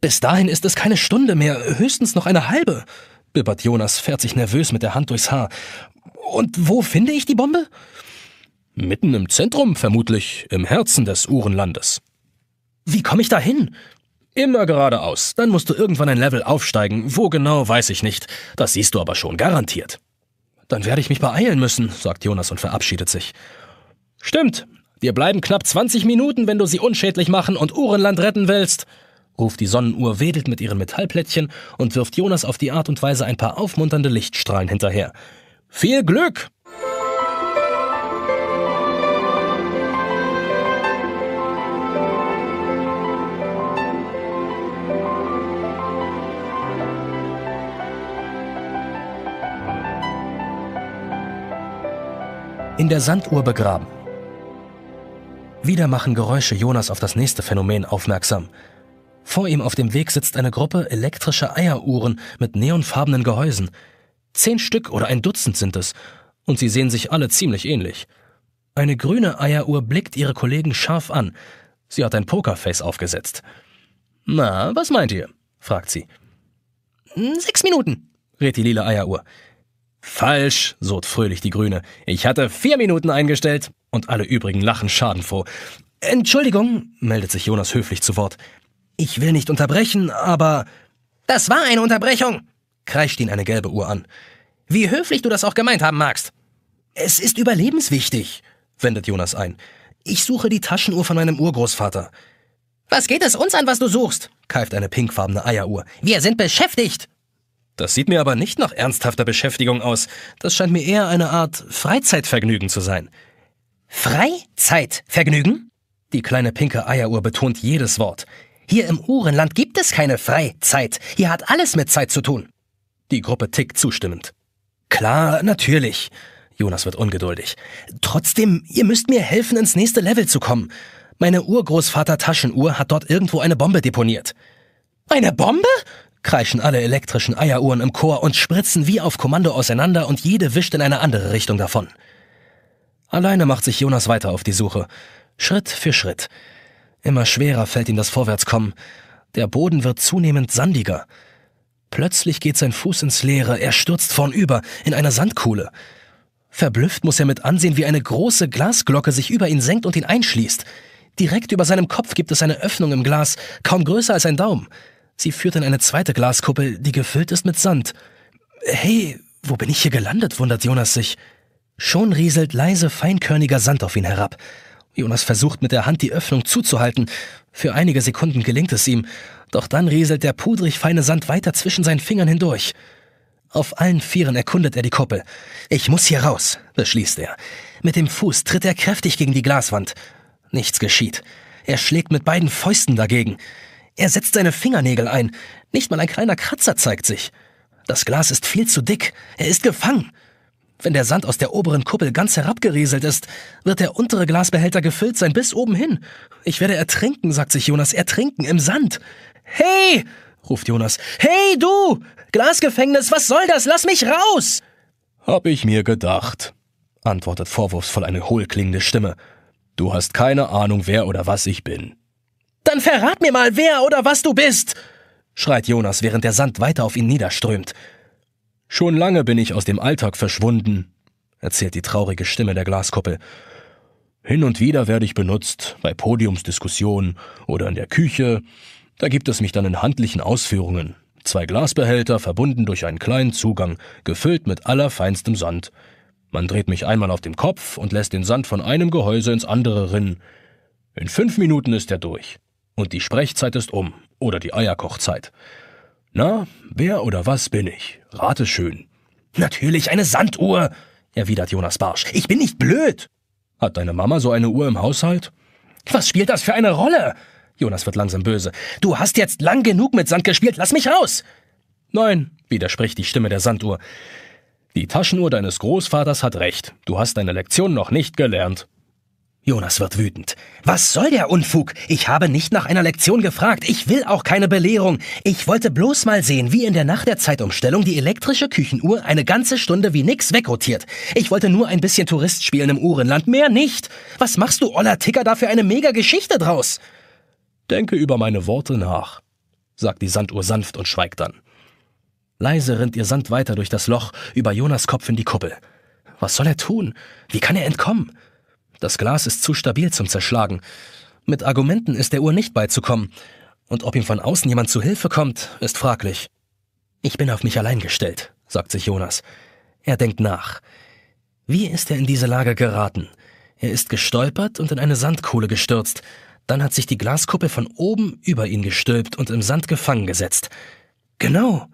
Bis dahin ist es keine Stunde mehr, höchstens noch eine halbe, bibbert Jonas, fährt sich nervös mit der Hand durchs Haar. Und wo finde ich die Bombe? Mitten im Zentrum, vermutlich, im Herzen des Uhrenlandes. Wie komme ich da hin? Immer geradeaus. Dann musst du irgendwann ein Level aufsteigen. Wo genau, weiß ich nicht. Das siehst du aber schon garantiert. Dann werde ich mich beeilen müssen, sagt Jonas und verabschiedet sich. Stimmt. Wir bleiben knapp 20 Minuten, wenn du sie unschädlich machen und Uhrenland retten willst. Ruft die Sonnenuhr wedelt mit ihren Metallplättchen und wirft Jonas auf die Art und Weise ein paar aufmunternde Lichtstrahlen hinterher. Viel Glück! in der Sanduhr begraben. Wieder machen Geräusche Jonas auf das nächste Phänomen aufmerksam. Vor ihm auf dem Weg sitzt eine Gruppe elektrischer Eieruhren mit neonfarbenen Gehäusen. Zehn Stück oder ein Dutzend sind es, und sie sehen sich alle ziemlich ähnlich. Eine grüne Eieruhr blickt ihre Kollegen scharf an. Sie hat ein Pokerface aufgesetzt. Na, was meint ihr? fragt sie. Hm, sechs Minuten, rät die lila Eieruhr. Falsch, surrt fröhlich die Grüne. Ich hatte vier Minuten eingestellt und alle übrigen lachen schadenfroh. Entschuldigung, meldet sich Jonas höflich zu Wort. Ich will nicht unterbrechen, aber. Das war eine Unterbrechung, kreischt ihn eine gelbe Uhr an. Wie höflich du das auch gemeint haben magst. Es ist überlebenswichtig, wendet Jonas ein. Ich suche die Taschenuhr von meinem Urgroßvater. Was geht es uns an, was du suchst? keift eine pinkfarbene Eieruhr. Wir sind beschäftigt! Das sieht mir aber nicht nach ernsthafter Beschäftigung aus. Das scheint mir eher eine Art Freizeitvergnügen zu sein. Freizeitvergnügen? Die kleine pinke Eieruhr betont jedes Wort. Hier im Uhrenland gibt es keine Freizeit. Hier hat alles mit Zeit zu tun. Die Gruppe tickt zustimmend. Klar, natürlich. Jonas wird ungeduldig. Trotzdem, ihr müsst mir helfen, ins nächste Level zu kommen. Meine Urgroßvater Taschenuhr hat dort irgendwo eine Bombe deponiert. Eine Bombe? kreischen alle elektrischen Eieruhren im Chor und spritzen wie auf Kommando auseinander und jede wischt in eine andere Richtung davon. Alleine macht sich Jonas weiter auf die Suche, Schritt für Schritt. Immer schwerer fällt ihm das Vorwärtskommen. Der Boden wird zunehmend sandiger. Plötzlich geht sein Fuß ins Leere, er stürzt vornüber, in einer Sandkuhle. Verblüfft muss er mit ansehen, wie eine große Glasglocke sich über ihn senkt und ihn einschließt. Direkt über seinem Kopf gibt es eine Öffnung im Glas, kaum größer als ein Daumen. Sie führt in eine zweite Glaskuppel, die gefüllt ist mit Sand. Hey, wo bin ich hier gelandet? wundert Jonas sich. Schon rieselt leise feinkörniger Sand auf ihn herab. Jonas versucht mit der Hand die Öffnung zuzuhalten. Für einige Sekunden gelingt es ihm, doch dann rieselt der pudrig feine Sand weiter zwischen seinen Fingern hindurch. Auf allen Vieren erkundet er die Kuppel. Ich muss hier raus, beschließt er. Mit dem Fuß tritt er kräftig gegen die Glaswand. Nichts geschieht. Er schlägt mit beiden Fäusten dagegen. Er setzt seine Fingernägel ein. Nicht mal ein kleiner Kratzer zeigt sich. Das Glas ist viel zu dick. Er ist gefangen. Wenn der Sand aus der oberen Kuppel ganz herabgerieselt ist, wird der untere Glasbehälter gefüllt sein bis oben hin. Ich werde ertrinken, sagt sich Jonas, ertrinken im Sand. Hey! ruft Jonas. Hey du! Glasgefängnis, was soll das? Lass mich raus! Hab ich mir gedacht, antwortet vorwurfsvoll eine hohlklingende Stimme. Du hast keine Ahnung, wer oder was ich bin. Dann verrat mir mal, wer oder was du bist! schreit Jonas, während der Sand weiter auf ihn niederströmt. Schon lange bin ich aus dem Alltag verschwunden, erzählt die traurige Stimme der Glaskuppel. Hin und wieder werde ich benutzt, bei Podiumsdiskussionen oder in der Küche. Da gibt es mich dann in handlichen Ausführungen. Zwei Glasbehälter, verbunden durch einen kleinen Zugang, gefüllt mit allerfeinstem Sand. Man dreht mich einmal auf dem Kopf und lässt den Sand von einem Gehäuse ins andere rinnen. In fünf Minuten ist er durch. Und die Sprechzeit ist um. Oder die Eierkochzeit. Na, wer oder was bin ich? Rate schön. Natürlich eine Sanduhr, erwidert Jonas Barsch. Ich bin nicht blöd. Hat deine Mama so eine Uhr im Haushalt? Was spielt das für eine Rolle? Jonas wird langsam böse. Du hast jetzt lang genug mit Sand gespielt, lass mich raus! Nein, widerspricht die Stimme der Sanduhr. Die Taschenuhr deines Großvaters hat recht. Du hast deine Lektion noch nicht gelernt. Jonas wird wütend. Was soll der Unfug? Ich habe nicht nach einer Lektion gefragt. Ich will auch keine Belehrung. Ich wollte bloß mal sehen, wie in der Nacht der Zeitumstellung die elektrische Küchenuhr eine ganze Stunde wie nix wegrotiert. Ich wollte nur ein bisschen Tourist spielen im Uhrenland, mehr nicht. Was machst du, Oller Ticker, für eine mega Geschichte draus? Denke über meine Worte nach, sagt die Sanduhr sanft und schweigt dann. Leise rinnt ihr Sand weiter durch das Loch, über Jonas Kopf in die Kuppel. Was soll er tun? Wie kann er entkommen? Das Glas ist zu stabil zum Zerschlagen. Mit Argumenten ist der Uhr nicht beizukommen. Und ob ihm von außen jemand zu Hilfe kommt, ist fraglich. Ich bin auf mich allein gestellt, sagt sich Jonas. Er denkt nach. Wie ist er in diese Lage geraten? Er ist gestolpert und in eine Sandkohle gestürzt. Dann hat sich die Glaskuppe von oben über ihn gestülpt und im Sand gefangen gesetzt. Genau.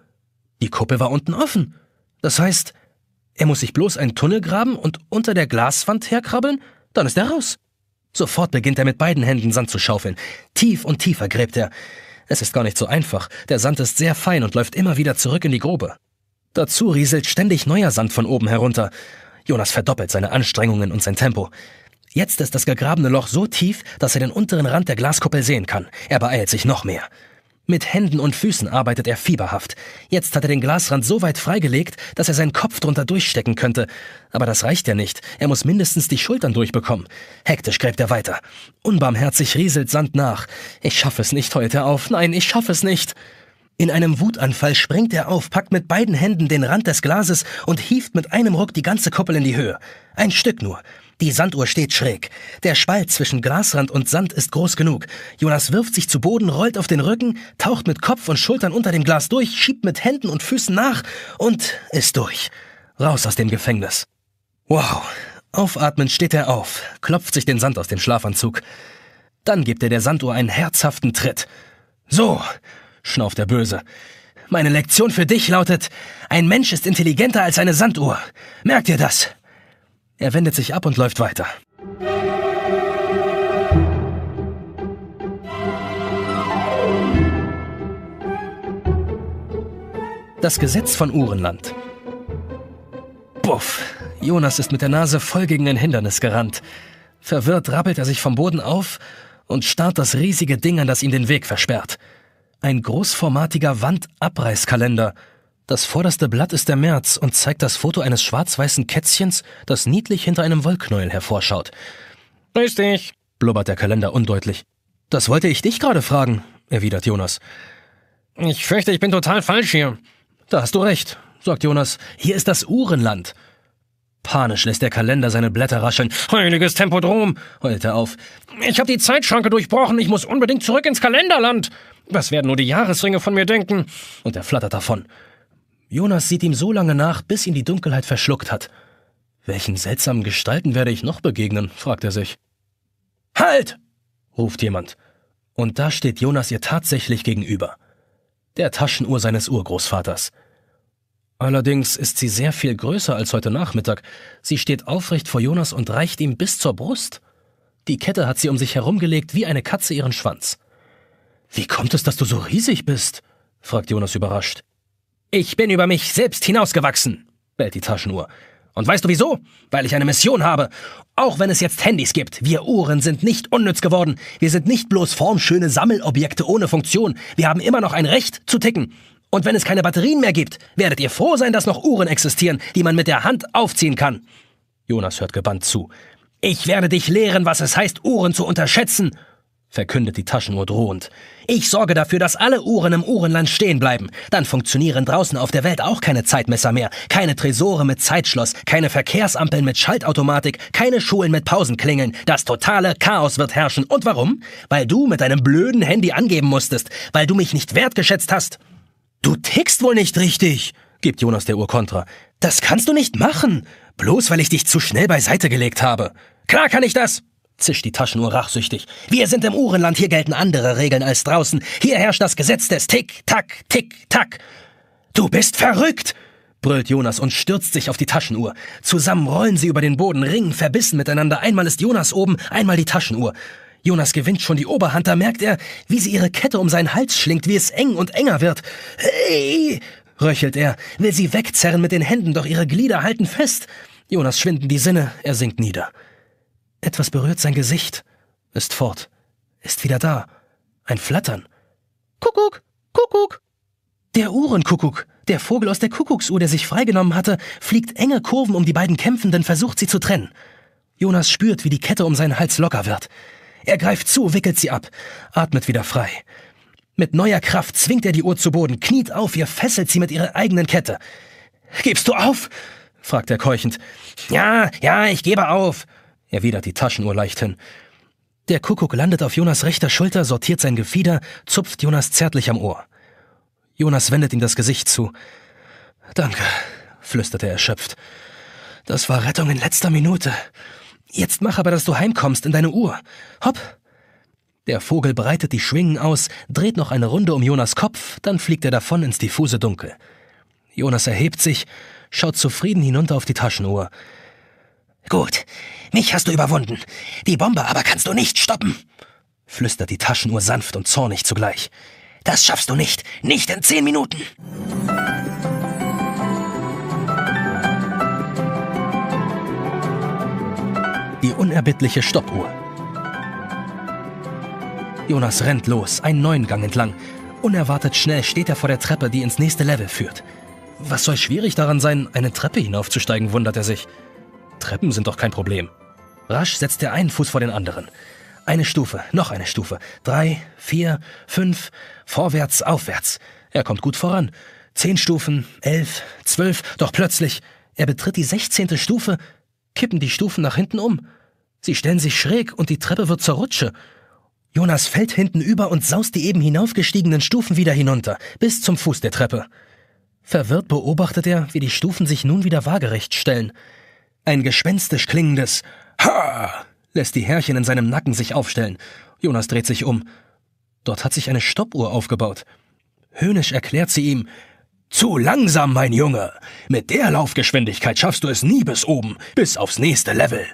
Die Kuppe war unten offen. Das heißt, er muss sich bloß einen Tunnel graben und unter der Glaswand herkrabbeln dann ist er raus. Sofort beginnt er mit beiden Händen Sand zu schaufeln. Tief und tiefer gräbt er. Es ist gar nicht so einfach. Der Sand ist sehr fein und läuft immer wieder zurück in die Grube. Dazu rieselt ständig neuer Sand von oben herunter. Jonas verdoppelt seine Anstrengungen und sein Tempo. Jetzt ist das gegrabene Loch so tief, dass er den unteren Rand der Glaskuppel sehen kann. Er beeilt sich noch mehr. Mit Händen und Füßen arbeitet er fieberhaft. Jetzt hat er den Glasrand so weit freigelegt, dass er seinen Kopf drunter durchstecken könnte. Aber das reicht ja nicht. Er muss mindestens die Schultern durchbekommen. Hektisch gräbt er weiter. Unbarmherzig rieselt Sand nach. Ich schaffe es nicht heute auf. Nein, ich schaffe es nicht. In einem Wutanfall springt er auf, packt mit beiden Händen den Rand des Glases und hieft mit einem Ruck die ganze Kuppel in die Höhe. Ein Stück nur. Die Sanduhr steht schräg. Der Spalt zwischen Grasrand und Sand ist groß genug. Jonas wirft sich zu Boden, rollt auf den Rücken, taucht mit Kopf und Schultern unter dem Glas durch, schiebt mit Händen und Füßen nach und ist durch. Raus aus dem Gefängnis. Wow. Aufatmend steht er auf, klopft sich den Sand aus dem Schlafanzug. Dann gibt er der Sanduhr einen herzhaften Tritt. So, schnauft er böse. Meine Lektion für dich lautet, ein Mensch ist intelligenter als eine Sanduhr. Merkt ihr das? Er wendet sich ab und läuft weiter. Das Gesetz von Uhrenland. Buff! Jonas ist mit der Nase voll gegen ein Hindernis gerannt. Verwirrt rappelt er sich vom Boden auf und starrt das riesige Ding an, das ihm den Weg versperrt. Ein großformatiger Wandabreißkalender – das vorderste Blatt ist der März und zeigt das Foto eines schwarz-weißen Kätzchens, das niedlich hinter einem Wollknäuel hervorschaut. Grüß dich, blubbert der Kalender undeutlich. Das wollte ich dich gerade fragen, erwidert Jonas. Ich fürchte, ich bin total falsch hier. Da hast du recht, sagt Jonas. Hier ist das Uhrenland. Panisch lässt der Kalender seine Blätter rascheln. Heiliges Tempodrom, heult er auf. Ich habe die Zeitschranke durchbrochen, ich muss unbedingt zurück ins Kalenderland. Was werden nur die Jahresringe von mir denken? Und er flattert davon. Jonas sieht ihm so lange nach, bis ihn die Dunkelheit verschluckt hat. Welchen seltsamen Gestalten werde ich noch begegnen? fragt er sich. Halt! ruft jemand. Und da steht Jonas ihr tatsächlich gegenüber. Der Taschenuhr seines Urgroßvaters. Allerdings ist sie sehr viel größer als heute Nachmittag. Sie steht aufrecht vor Jonas und reicht ihm bis zur Brust. Die Kette hat sie um sich herumgelegt wie eine Katze ihren Schwanz. Wie kommt es, dass du so riesig bist? fragt Jonas überrascht. Ich bin über mich selbst hinausgewachsen, bellt die Taschenuhr. Und weißt du wieso? Weil ich eine Mission habe. Auch wenn es jetzt Handys gibt, wir Uhren sind nicht unnütz geworden. Wir sind nicht bloß formschöne Sammelobjekte ohne Funktion. Wir haben immer noch ein Recht zu ticken. Und wenn es keine Batterien mehr gibt, werdet ihr froh sein, dass noch Uhren existieren, die man mit der Hand aufziehen kann. Jonas hört gebannt zu. Ich werde dich lehren, was es heißt, Uhren zu unterschätzen verkündet die Taschenuhr drohend. Ich sorge dafür, dass alle Uhren im Uhrenland stehen bleiben. Dann funktionieren draußen auf der Welt auch keine Zeitmesser mehr, keine Tresore mit Zeitschloss, keine Verkehrsampeln mit Schaltautomatik, keine Schulen mit Pausenklingeln. Das totale Chaos wird herrschen. Und warum? Weil du mit deinem blöden Handy angeben musstest, weil du mich nicht wertgeschätzt hast. Du tickst wohl nicht richtig, gibt Jonas der Uhr kontra. Das kannst du nicht machen, bloß weil ich dich zu schnell beiseite gelegt habe. Klar kann ich das, zischt die Taschenuhr rachsüchtig. Wir sind im Uhrenland, hier gelten andere Regeln als draußen. Hier herrscht das Gesetz des Tick, Tack, Tick, Tack. Du bist verrückt! brüllt Jonas und stürzt sich auf die Taschenuhr. Zusammen rollen sie über den Boden, ringen verbissen miteinander. Einmal ist Jonas oben, einmal die Taschenuhr. Jonas gewinnt schon die Oberhand, da merkt er, wie sie ihre Kette um seinen Hals schlingt, wie es eng und enger wird. Hey! röchelt er, will sie wegzerren mit den Händen, doch ihre Glieder halten fest. Jonas schwinden die Sinne, er sinkt nieder. Etwas berührt sein Gesicht, ist fort, ist wieder da. Ein Flattern. Kuckuck, Kuckuck. Der Uhrenkuckuck, der Vogel aus der Kuckucksuhr, der sich freigenommen hatte, fliegt enge Kurven um die beiden Kämpfenden, versucht sie zu trennen. Jonas spürt, wie die Kette um seinen Hals locker wird. Er greift zu, wickelt sie ab, atmet wieder frei. Mit neuer Kraft zwingt er die Uhr zu Boden, kniet auf, ihr fesselt sie mit ihrer eigenen Kette. Gibst du auf? fragt er keuchend. Ja, ja, ich gebe auf, erwidert die Taschenuhr leichthin. Der Kuckuck landet auf Jonas rechter Schulter, sortiert sein Gefieder, zupft Jonas zärtlich am Ohr. Jonas wendet ihm das Gesicht zu. Danke, flüstert er erschöpft. Das war Rettung in letzter Minute. Jetzt mach aber, dass du heimkommst in deine Uhr. Hopp! Der Vogel breitet die Schwingen aus, dreht noch eine Runde um Jonas Kopf, dann fliegt er davon ins diffuse Dunkel. Jonas erhebt sich, schaut zufrieden hinunter auf die Taschenuhr. Gut, mich hast du überwunden. Die Bombe aber kannst du nicht stoppen, flüstert die Taschenuhr sanft und zornig zugleich. Das schaffst du nicht, nicht in zehn Minuten. Die unerbittliche Stoppuhr. Jonas rennt los, einen neuen Gang entlang. Unerwartet schnell steht er vor der Treppe, die ins nächste Level führt. Was soll schwierig daran sein, eine Treppe hinaufzusteigen, wundert er sich. Treppen sind doch kein Problem. Rasch setzt er einen Fuß vor den anderen. Eine Stufe, noch eine Stufe. Drei, vier, fünf, vorwärts, aufwärts. Er kommt gut voran. Zehn Stufen, elf, zwölf, doch plötzlich, er betritt die sechzehnte Stufe, kippen die Stufen nach hinten um. Sie stellen sich schräg und die Treppe wird zur Rutsche. Jonas fällt hinten über und saust die eben hinaufgestiegenen Stufen wieder hinunter, bis zum Fuß der Treppe. Verwirrt beobachtet er, wie die Stufen sich nun wieder waagerecht stellen. Ein gespenstisch klingendes Ha! lässt die Härchen in seinem Nacken sich aufstellen. Jonas dreht sich um. Dort hat sich eine Stoppuhr aufgebaut. Höhnisch erklärt sie ihm, zu langsam, mein Junge. Mit der Laufgeschwindigkeit schaffst du es nie bis oben, bis aufs nächste Level.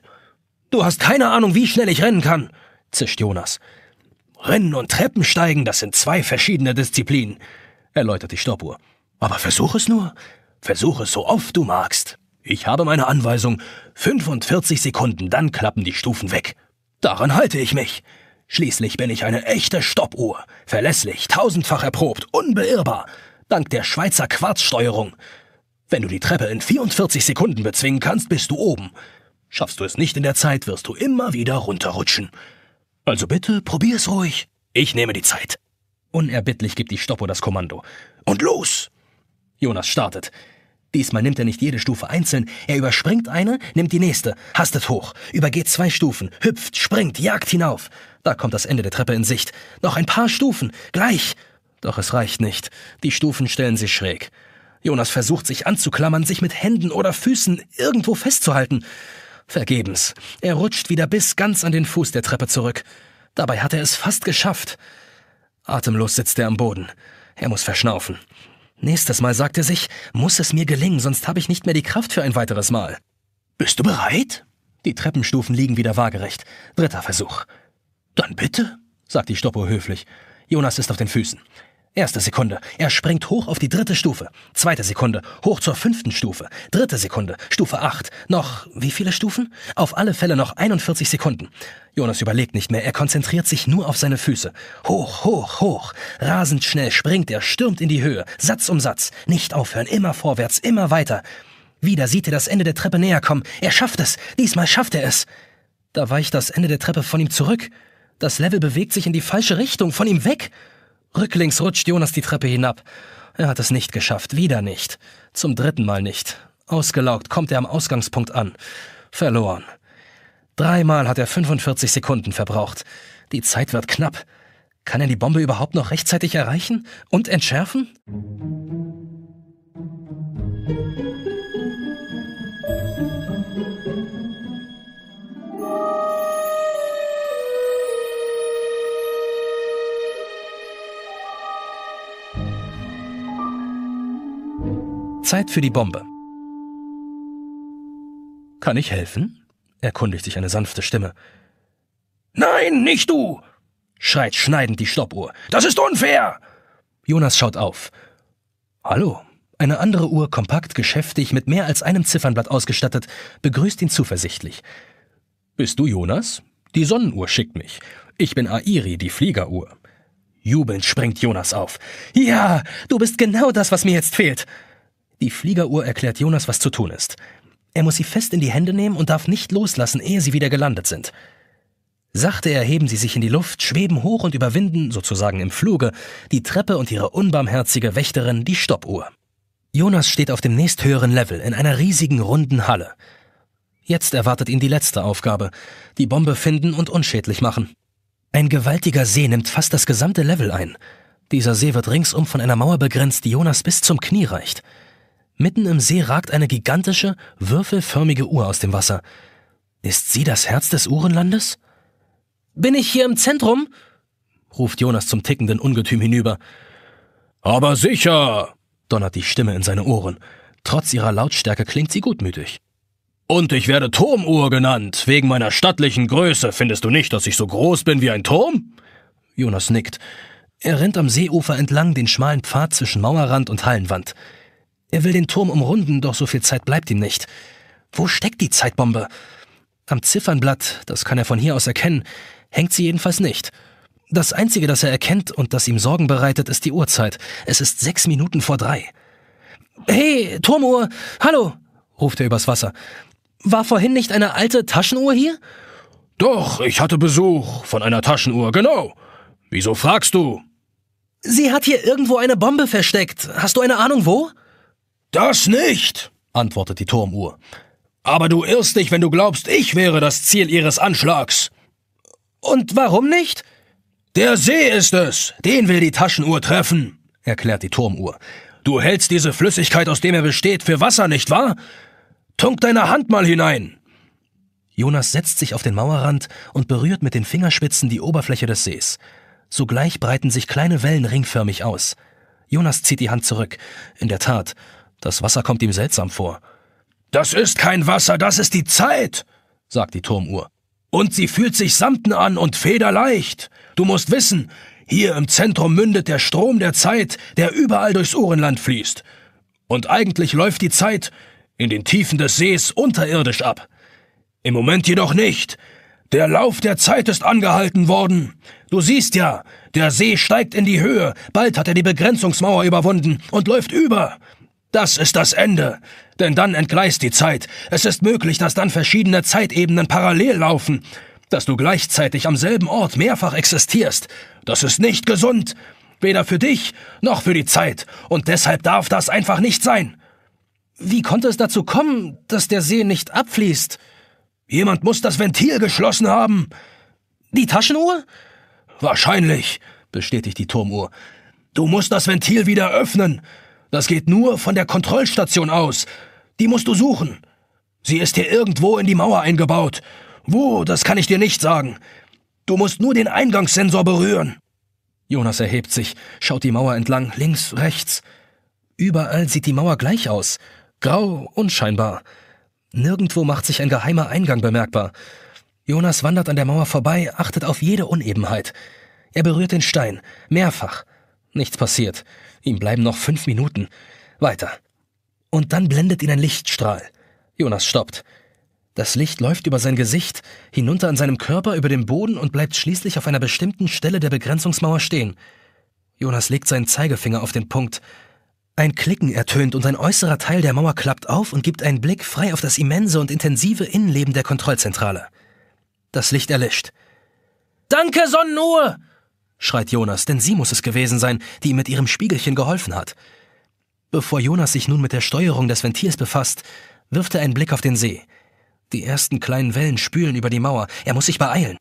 Du hast keine Ahnung, wie schnell ich rennen kann, zischt Jonas. Rennen und Treppensteigen, das sind zwei verschiedene Disziplinen, erläutert die Stoppuhr. Aber versuch es nur. Versuch es so oft du magst. Ich habe meine Anweisung. 45 Sekunden, dann klappen die Stufen weg. Daran halte ich mich. Schließlich bin ich eine echte Stoppuhr. Verlässlich, tausendfach erprobt, unbeirrbar. Dank der Schweizer Quarzsteuerung. Wenn du die Treppe in 44 Sekunden bezwingen kannst, bist du oben. Schaffst du es nicht in der Zeit, wirst du immer wieder runterrutschen. Also bitte, probier's ruhig. Ich nehme die Zeit. Unerbittlich gibt die Stoppuhr das Kommando. Und los! Jonas startet. Diesmal nimmt er nicht jede Stufe einzeln. Er überspringt eine, nimmt die nächste, hastet hoch, übergeht zwei Stufen, hüpft, springt, jagt hinauf. Da kommt das Ende der Treppe in Sicht. Noch ein paar Stufen, gleich. Doch es reicht nicht. Die Stufen stellen sich schräg. Jonas versucht sich anzuklammern, sich mit Händen oder Füßen irgendwo festzuhalten. Vergebens. Er rutscht wieder bis ganz an den Fuß der Treppe zurück. Dabei hat er es fast geschafft. Atemlos sitzt er am Boden. Er muss verschnaufen. Nächstes Mal, sagt er sich, muss es mir gelingen, sonst habe ich nicht mehr die Kraft für ein weiteres Mal. Bist du bereit? Die Treppenstufen liegen wieder waagerecht. Dritter Versuch. Dann bitte, sagt die Stoppuhr höflich. Jonas ist auf den Füßen. Erste Sekunde. Er springt hoch auf die dritte Stufe. Zweite Sekunde. Hoch zur fünften Stufe. Dritte Sekunde. Stufe 8. Noch wie viele Stufen? Auf alle Fälle noch 41 Sekunden. Jonas überlegt nicht mehr, er konzentriert sich nur auf seine Füße. Hoch, hoch, hoch. Rasend schnell springt er, stürmt in die Höhe, Satz um Satz. Nicht aufhören, immer vorwärts, immer weiter. Wieder sieht er das Ende der Treppe näher kommen. Er schafft es. Diesmal schafft er es. Da weicht das Ende der Treppe von ihm zurück. Das Level bewegt sich in die falsche Richtung, von ihm weg. Rücklings rutscht Jonas die Treppe hinab. Er hat es nicht geschafft, wieder nicht. Zum dritten Mal nicht. Ausgelaugt kommt er am Ausgangspunkt an. Verloren. Dreimal hat er 45 Sekunden verbraucht. Die Zeit wird knapp. Kann er die Bombe überhaupt noch rechtzeitig erreichen und entschärfen? Zeit für die Bombe. Kann ich helfen? erkundigt sich eine sanfte Stimme. Nein, nicht du! schreit schneidend die Stoppuhr. Das ist unfair! Jonas schaut auf. Hallo. Eine andere Uhr, kompakt, geschäftig, mit mehr als einem Ziffernblatt ausgestattet, begrüßt ihn zuversichtlich. Bist du Jonas? Die Sonnenuhr schickt mich. Ich bin Airi, die Fliegeruhr. Jubelnd springt Jonas auf. Ja, du bist genau das, was mir jetzt fehlt. Die Fliegeruhr erklärt Jonas, was zu tun ist. Er muss sie fest in die Hände nehmen und darf nicht loslassen, ehe sie wieder gelandet sind. Sachte erheben sie sich in die Luft, schweben hoch und überwinden, sozusagen im Fluge, die Treppe und ihre unbarmherzige Wächterin, die Stoppuhr. Jonas steht auf dem nächsthöheren Level in einer riesigen runden Halle. Jetzt erwartet ihn die letzte Aufgabe, die Bombe finden und unschädlich machen. Ein gewaltiger See nimmt fast das gesamte Level ein. Dieser See wird ringsum von einer Mauer begrenzt, die Jonas bis zum Knie reicht. Mitten im See ragt eine gigantische, würfelförmige Uhr aus dem Wasser. Ist sie das Herz des Uhrenlandes? Bin ich hier im Zentrum? ruft Jonas zum tickenden Ungetüm hinüber. Aber sicher! donnert die Stimme in seine Ohren. Trotz ihrer Lautstärke klingt sie gutmütig. Und ich werde Turmuhr genannt. Wegen meiner stattlichen Größe. Findest du nicht, dass ich so groß bin wie ein Turm? Jonas nickt. Er rennt am Seeufer entlang den schmalen Pfad zwischen Mauerrand und Hallenwand. Er will den Turm umrunden, doch so viel Zeit bleibt ihm nicht. Wo steckt die Zeitbombe? Am Ziffernblatt, das kann er von hier aus erkennen, hängt sie jedenfalls nicht. Das Einzige, das er erkennt und das ihm Sorgen bereitet, ist die Uhrzeit. Es ist sechs Minuten vor drei. Hey, Turmuhr, hallo, ruft er übers Wasser. War vorhin nicht eine alte Taschenuhr hier? Doch, ich hatte Besuch von einer Taschenuhr, genau. Wieso fragst du? Sie hat hier irgendwo eine Bombe versteckt. Hast du eine Ahnung wo? Das nicht, antwortet die Turmuhr. Aber du irrst dich, wenn du glaubst, ich wäre das Ziel ihres Anschlags. Und warum nicht? Der See ist es, den will die Taschenuhr treffen, erklärt die Turmuhr. Du hältst diese Flüssigkeit, aus dem er besteht, für Wasser, nicht wahr? Tunk deine Hand mal hinein. Jonas setzt sich auf den Mauerrand und berührt mit den Fingerspitzen die Oberfläche des Sees. Sogleich breiten sich kleine Wellen ringförmig aus. Jonas zieht die Hand zurück. In der Tat, das Wasser kommt ihm seltsam vor. Das ist kein Wasser, das ist die Zeit, sagt die Turmuhr. Und sie fühlt sich samten an und federleicht. Du musst wissen, hier im Zentrum mündet der Strom der Zeit, der überall durchs Uhrenland fließt. Und eigentlich läuft die Zeit in den Tiefen des Sees unterirdisch ab. Im Moment jedoch nicht. Der Lauf der Zeit ist angehalten worden. Du siehst ja, der See steigt in die Höhe, bald hat er die Begrenzungsmauer überwunden und läuft über. Das ist das Ende. Denn dann entgleist die Zeit. Es ist möglich, dass dann verschiedene Zeitebenen parallel laufen. Dass du gleichzeitig am selben Ort mehrfach existierst. Das ist nicht gesund. Weder für dich noch für die Zeit. Und deshalb darf das einfach nicht sein. Wie konnte es dazu kommen, dass der See nicht abfließt? Jemand muss das Ventil geschlossen haben. Die Taschenuhr? Wahrscheinlich, bestätigt die Turmuhr. Du musst das Ventil wieder öffnen. Das geht nur von der Kontrollstation aus. Die musst du suchen. Sie ist hier irgendwo in die Mauer eingebaut. Wo, das kann ich dir nicht sagen. Du musst nur den Eingangssensor berühren. Jonas erhebt sich, schaut die Mauer entlang, links, rechts. Überall sieht die Mauer gleich aus. Grau, unscheinbar. Nirgendwo macht sich ein geheimer Eingang bemerkbar. Jonas wandert an der Mauer vorbei, achtet auf jede Unebenheit. Er berührt den Stein, mehrfach. Nichts passiert. Ihm bleiben noch fünf Minuten. Weiter. Und dann blendet ihn ein Lichtstrahl. Jonas stoppt. Das Licht läuft über sein Gesicht, hinunter an seinem Körper, über den Boden und bleibt schließlich auf einer bestimmten Stelle der Begrenzungsmauer stehen. Jonas legt seinen Zeigefinger auf den Punkt. Ein Klicken ertönt und ein äußerer Teil der Mauer klappt auf und gibt einen Blick frei auf das immense und intensive Innenleben der Kontrollzentrale. Das Licht erlischt. Danke, Sonnenuhr! schreit Jonas, denn sie muss es gewesen sein, die ihm mit ihrem Spiegelchen geholfen hat. Bevor Jonas sich nun mit der Steuerung des Ventils befasst, wirft er einen Blick auf den See. Die ersten kleinen Wellen spülen über die Mauer. Er muss sich beeilen.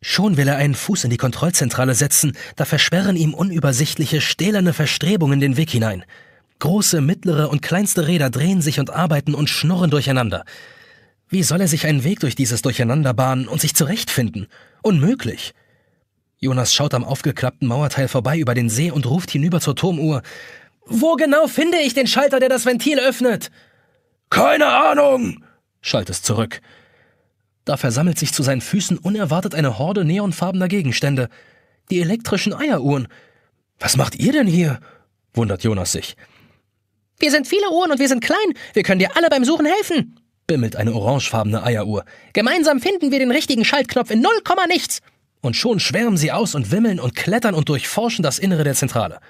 Schon will er einen Fuß in die Kontrollzentrale setzen, da versperren ihm unübersichtliche, stählerne Verstrebungen den Weg hinein. Große, mittlere und kleinste Räder drehen sich und arbeiten und schnurren durcheinander. Wie soll er sich einen Weg durch dieses Durcheinander bahnen und sich zurechtfinden? Unmöglich. Jonas schaut am aufgeklappten Mauerteil vorbei über den See und ruft hinüber zur Turmuhr. Wo genau finde ich den Schalter, der das Ventil öffnet? Keine Ahnung, schallt es zurück. Da versammelt sich zu seinen Füßen unerwartet eine Horde neonfarbener Gegenstände. Die elektrischen Eieruhren. Was macht ihr denn hier? wundert Jonas sich. Wir sind viele Uhren und wir sind klein. Wir können dir alle beim Suchen helfen, bimmelt eine orangefarbene Eieruhr. Gemeinsam finden wir den richtigen Schaltknopf in null Komma nichts. Und schon schwärmen sie aus und wimmeln und klettern und durchforschen das Innere der Zentrale.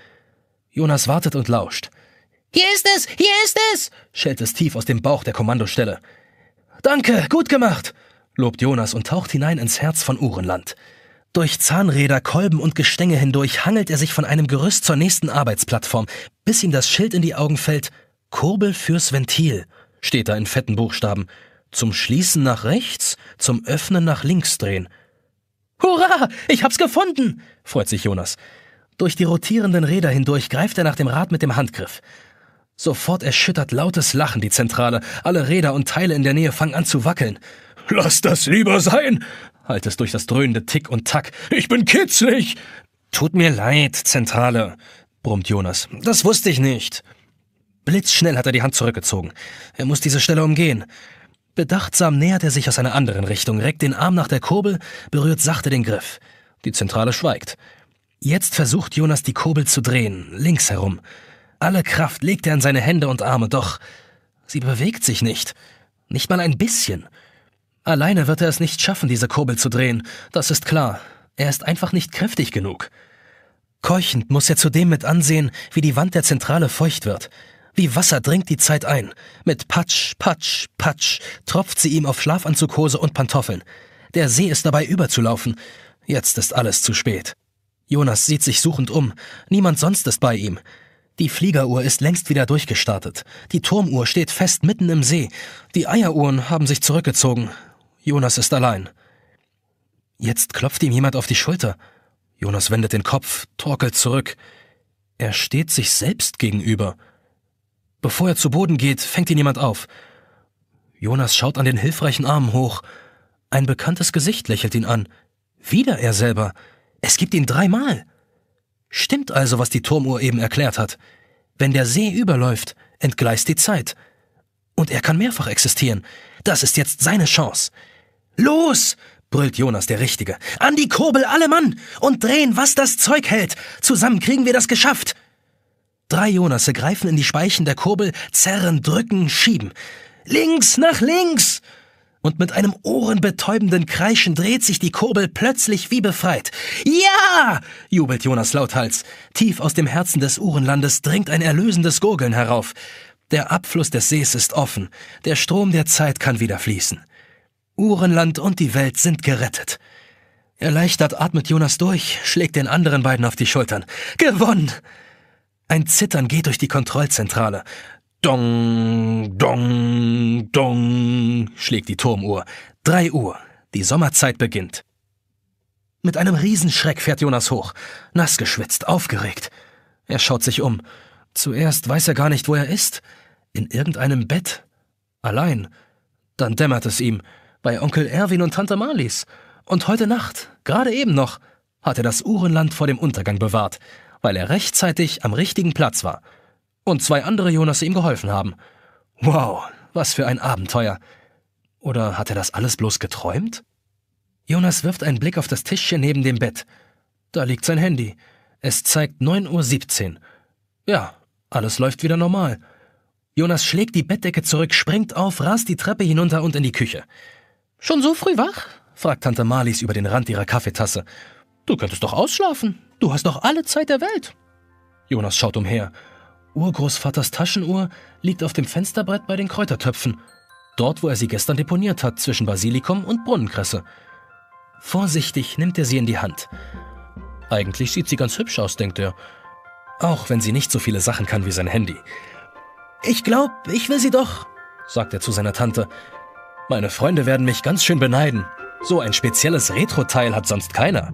Jonas wartet und lauscht. Hier ist es! Hier ist es! schellt es tief aus dem Bauch der Kommandostelle. Danke, gut gemacht! lobt Jonas und taucht hinein ins Herz von Uhrenland. Durch Zahnräder, Kolben und Gestänge hindurch hangelt er sich von einem Gerüst zur nächsten Arbeitsplattform, bis ihm das Schild in die Augen fällt. Kurbel fürs Ventil, steht da in fetten Buchstaben. Zum Schließen nach rechts, zum Öffnen nach links drehen. Hurra! Ich hab's gefunden! freut sich Jonas. Durch die rotierenden Räder hindurch greift er nach dem Rad mit dem Handgriff. Sofort erschüttert lautes Lachen die Zentrale. Alle Räder und Teile in der Nähe fangen an zu wackeln. Lass das lieber sein! hallt es durch das dröhnende Tick und Tack. Ich bin kitzlig! Tut mir leid, Zentrale, brummt Jonas. Das wusste ich nicht. Blitzschnell hat er die Hand zurückgezogen. Er muss diese Stelle umgehen. Bedachtsam nähert er sich aus einer anderen Richtung, reckt den Arm nach der Kurbel, berührt sachte den Griff. Die Zentrale schweigt. Jetzt versucht Jonas die Kurbel zu drehen, links herum. Alle Kraft legt er an seine Hände und Arme, doch sie bewegt sich nicht. Nicht mal ein bisschen. Alleine wird er es nicht schaffen, diese Kurbel zu drehen, das ist klar. Er ist einfach nicht kräftig genug. Keuchend muss er zudem mit ansehen, wie die Wand der Zentrale feucht wird. Wie Wasser dringt die Zeit ein. Mit Patsch, Patsch, Patsch tropft sie ihm auf Schlafanzughose und Pantoffeln. Der See ist dabei überzulaufen. Jetzt ist alles zu spät. Jonas sieht sich suchend um. Niemand sonst ist bei ihm. Die Fliegeruhr ist längst wieder durchgestartet. Die Turmuhr steht fest mitten im See. Die Eieruhren haben sich zurückgezogen. Jonas ist allein. Jetzt klopft ihm jemand auf die Schulter. Jonas wendet den Kopf, torkelt zurück. Er steht sich selbst gegenüber. Bevor er zu Boden geht, fängt ihn jemand auf. Jonas schaut an den hilfreichen Armen hoch. Ein bekanntes Gesicht lächelt ihn an. Wieder er selber. Es gibt ihn dreimal. Stimmt also, was die Turmuhr eben erklärt hat. Wenn der See überläuft, entgleist die Zeit. Und er kann mehrfach existieren. Das ist jetzt seine Chance. Los! brüllt Jonas der Richtige. An die Kurbel alle Mann und drehen, was das Zeug hält. Zusammen kriegen wir das geschafft. Drei Jonasse greifen in die Speichen der Kurbel, zerren, drücken, schieben. Links, nach links! Und mit einem ohrenbetäubenden Kreischen dreht sich die Kurbel plötzlich wie befreit. Ja! jubelt Jonas lauthals. Tief aus dem Herzen des Uhrenlandes dringt ein erlösendes Gurgeln herauf. Der Abfluss des Sees ist offen. Der Strom der Zeit kann wieder fließen. Uhrenland und die Welt sind gerettet. Erleichtert atmet Jonas durch, schlägt den anderen beiden auf die Schultern. Gewonnen! Ein Zittern geht durch die Kontrollzentrale. Dong, dong, dong, schlägt die Turmuhr. Drei Uhr. Die Sommerzeit beginnt. Mit einem Riesenschreck fährt Jonas hoch. Nass geschwitzt, aufgeregt. Er schaut sich um. Zuerst weiß er gar nicht, wo er ist. In irgendeinem Bett. Allein. Dann dämmert es ihm. Bei Onkel Erwin und Tante Marlies. Und heute Nacht, gerade eben noch, hat er das Uhrenland vor dem Untergang bewahrt weil er rechtzeitig am richtigen Platz war. Und zwei andere Jonas ihm geholfen haben. Wow, was für ein Abenteuer. Oder hat er das alles bloß geträumt? Jonas wirft einen Blick auf das Tischchen neben dem Bett. Da liegt sein Handy. Es zeigt 9.17 Uhr. Ja, alles läuft wieder normal. Jonas schlägt die Bettdecke zurück, springt auf, rast die Treppe hinunter und in die Küche. Schon so früh wach? fragt Tante Marlies über den Rand ihrer Kaffeetasse. Du könntest doch ausschlafen. Du hast doch alle Zeit der Welt. Jonas schaut umher. Urgroßvaters Taschenuhr liegt auf dem Fensterbrett bei den Kräutertöpfen. Dort, wo er sie gestern deponiert hat, zwischen Basilikum und Brunnenkresse. Vorsichtig nimmt er sie in die Hand. Eigentlich sieht sie ganz hübsch aus, denkt er. Auch wenn sie nicht so viele Sachen kann wie sein Handy. Ich glaub, ich will sie doch, sagt er zu seiner Tante. Meine Freunde werden mich ganz schön beneiden. So ein spezielles Retro-Teil hat sonst keiner.